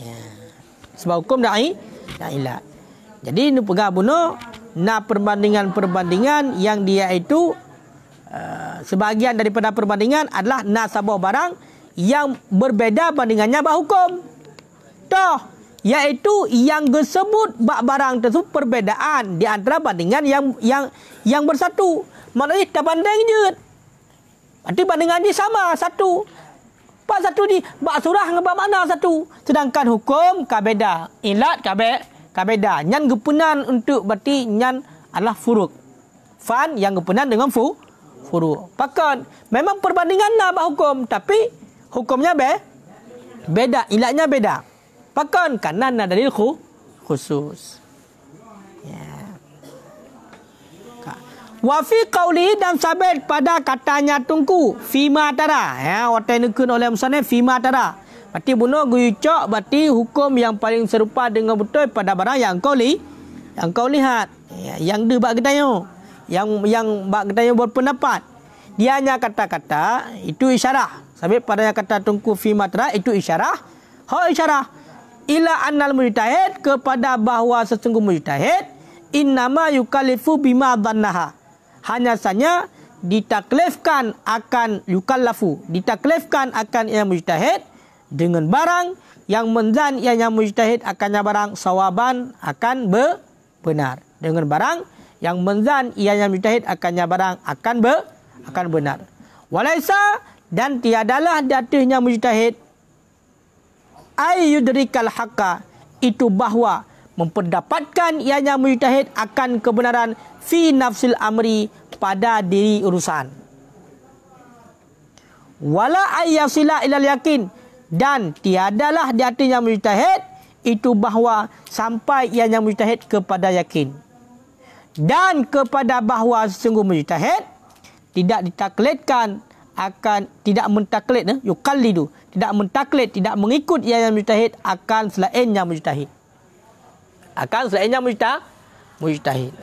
Ya. Sebab hukum dan ai dan ilat. Jadi ini pegah buno na perbandingan-perbandingan yang dia itu uh, sebahagian daripada perbandingan adalah na nasabah barang yang berbeda bandingannya bahukum Toh iaitu yang disebut bak barang tersebut perbezaan di antara bandingan yang yang yang bersatu. Maknanya kita banding je. Berarti bandingan ni sama satu. Pak satu ni bak surah dengan mana satu. Sedangkan hukum kabeda. Ilat kabe kabeda. Nyan gepunan untuk berarti nyan adalah furuk. Fan yang gepunan dengan fu furuk. Pakon memang perbandingan lah bak hukum tapi hukumnya be beda. Ilatnya beda. Bahkan kanan ada dalil khusus. Ya. Wafi qawli dan sabit pada katanya tungku. Fima tara. Ya, Wata yang oleh musanya fima tara. Berarti bunuh gui cok berarti hukum yang paling serupa dengan betul pada barang yang kau li. Yang kau lihat. Ya, yang dia buat Yang yang buat kita berpendapat. Dia hanya kata-kata itu isyarah. Sabit pada yang kata tungku fima tara itu isyarah. Ho Isyarah ila annal mujtahid kepada bahawa sesungguh mujtahid innama yukalifu bima dhannaha hanya sanya ditaklifkan akan yukallafu ditaklifkan akan ia mujtahid dengan barang yang menzan yang mujtahid akannya barang sawaban akan benar dengan barang yang menzan yang mujtahid akannya barang akan be akan benar walaisa dan tiadalah datihnya mujtahid ayyudrikal haqqa itu bahawa memperdapatkan ianya mujtahid akan kebenaran fi nafsil amri pada diri urusan wala ayyasila ilal yakin dan tiadalah di hatinya mujtahid itu bahawa sampai ianya mujtahid kepada yakin dan kepada bahawa sungguh mujtahid tidak ditaklidkan akan tidak mentaklid eh? yukallidu tidak mentaklid, tidak mengikut ia yang mujtahid akan selainnya mujtahid. Akan selainnya mujta mujtahid.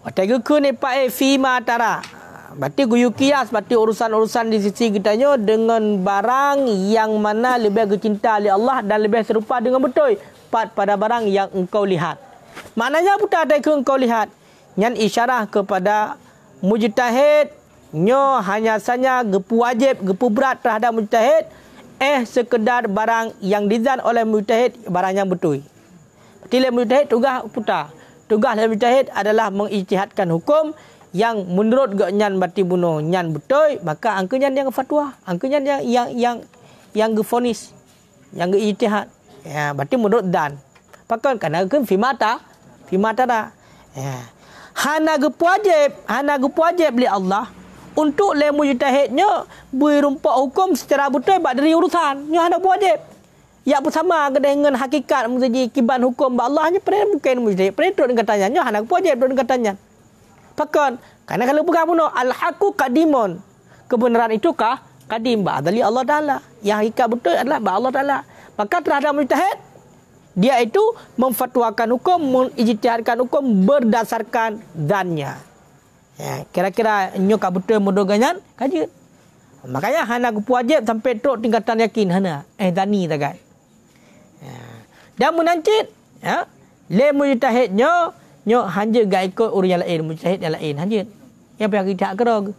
Watega ke ni pa fi ma tara. Berarti guyu kias, berarti urusan-urusan di sisi kita dengan barang yang mana lebih kecinta oleh Allah dan lebih serupa dengan betul pat pada barang yang engkau lihat. Maknanya apa tak ada engkau lihat? Yang isyarah kepada mujtahid Nyo hanya sanya gepu wajib, gepu berat terhadap mujtahid. Eh sekedar barang yang dizan oleh mujtahid, barang yang betul. Tidak mujtahid tugas putar. Tugas dari mujtahid adalah mengijtihadkan hukum yang menurut gak nyan berarti bunuh nyan betul maka angkanya yang fatwa angkanya yang yang yang yang gefonis yang gejihad ya berarti menurut dan pakai karena kan fimata fimata dah ya. hana gepu wajib hana gepu wajib li Allah untuk lemu jutahidnya bui rumpak hukum secara betul bak dari urusan nya ada wajib Yak bersama dengan hakikat menjadi kiban hukum bak Allah hanya pernah bukan mujtahid pernah tu katanya nya hanak wajib tu katanya pakon karena kalau bukan pun al haqu qadimun kebenaran itu kah qadim ba dari Allah taala yang hakikat betul adalah ba Allah taala maka terhadap mujtahid dia itu memfatwakan hukum, mengijtihadkan hukum berdasarkan zannya. Ya, kira-kira nyok kat betul mudah ganyan, kaji. Makanya hana aku wajib sampai teruk tingkatan yakin hana. Eh, tani tak kan. Ya. Dan menancit, ya. Le mujtahid nyo nyok hanya gak ikut urian yang lain, mujtahid yang lain, hanya. Yang pihak kita kerog.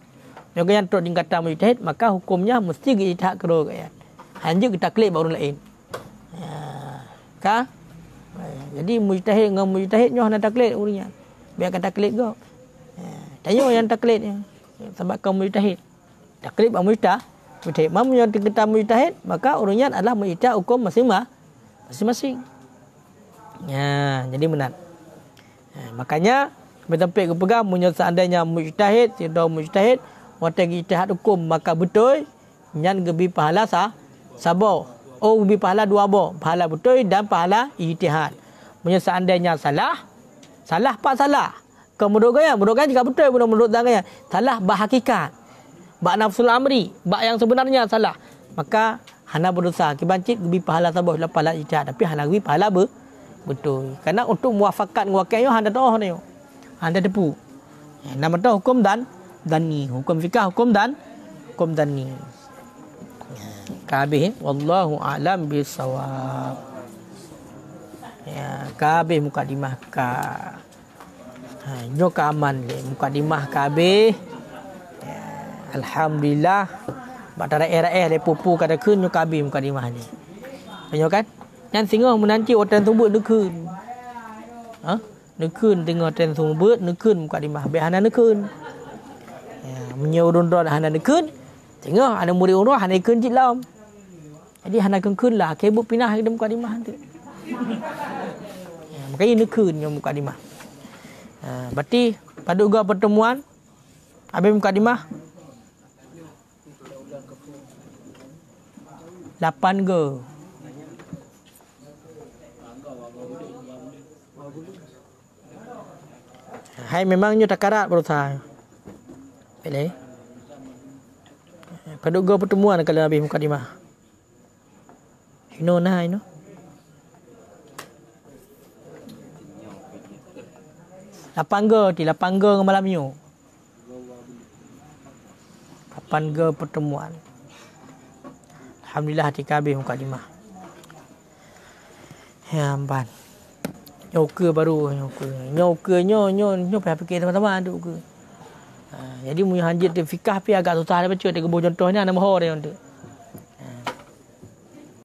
Nyok ganyan teruk tingkatan mujtahid, maka hukumnya mesti kita kerog. Ya. Hanya kita klik baru lain. Ya. Kah? Jadi mujtahid dengan mujtahid nyok hana taklit urian. Biar kata klik kau. Tanya orang taklid ni. Sebab kau mujtahid. Taklid bukan mujtah. Mujtahid. Mereka yang kita mujtahid. Maka urunyat adalah mujtah hukum masing-masing. Masing-masing. Ya, jadi menat. Ya, makanya. Kami tempat pegang. Mereka seandainya mujtahid. Tidak mujtahid. Mereka yang mujtahid hukum. Maka betul. Yang lebih pahala sah. Sabar. Oh, lebih pahala dua buah. Pahala betul dan pahala ijtihad. Mereka seandainya salah. Salah pak salah. salah. Kau menurut gaya, menurut gaya juga betul pun menurut gaya. Salah bah hakikat. Bak nafsul amri, bak yang sebenarnya salah. Maka hana berdosa. Kibancit lebih pahala sabah lah pahala ijah. Tapi hana gubi pahala ber. Betul. Karena untuk muafakat ngwakil yo hana tahu Hana tepu. Ya, nama tahu hukum dan dan ni. Hukum fikah, hukum dan hukum dan ni. Ya, kabeh wallahu a'lam bisawab. Ya, kabeh mukadimah kah ha, nyok ke aman ni mukadimah ke habis ya, alhamdulillah batara era eh le pupu kada kun nyok habis mukadimah ni nyok kan Yang singa menanti orang tumbuk nak kun ha nak kun tengah tren tumbuk nak kun mukadimah be hanan nak kun ya menyuruh dor hanan nak kun tengah ada murid urah hanan kun jilam jadi hanan kun kun lah kebuk pinah ya, ke mukadimah tu Makanya nak kun nyok mukadimah Ha, berarti pada juga pertemuan Habib Mukadimah 8 ke Hai memangnya tak takarat berusaha Pilih Pada juga pertemuan kalau Habib Mukadimah You know nah you know Lapang ke ti, lapang ke dengan malam you. Lapang ke pertemuan. Alhamdulillah hati kabih muka lima. Ya amban. Nyoka baru nyoka. Nyoka nyo nyo nyo pergi fikir teman-teman tu ke. Ha, jadi mu hanjit tu fikah pi agak susah dia baca tiga buah contohnya nama hor dia untuk.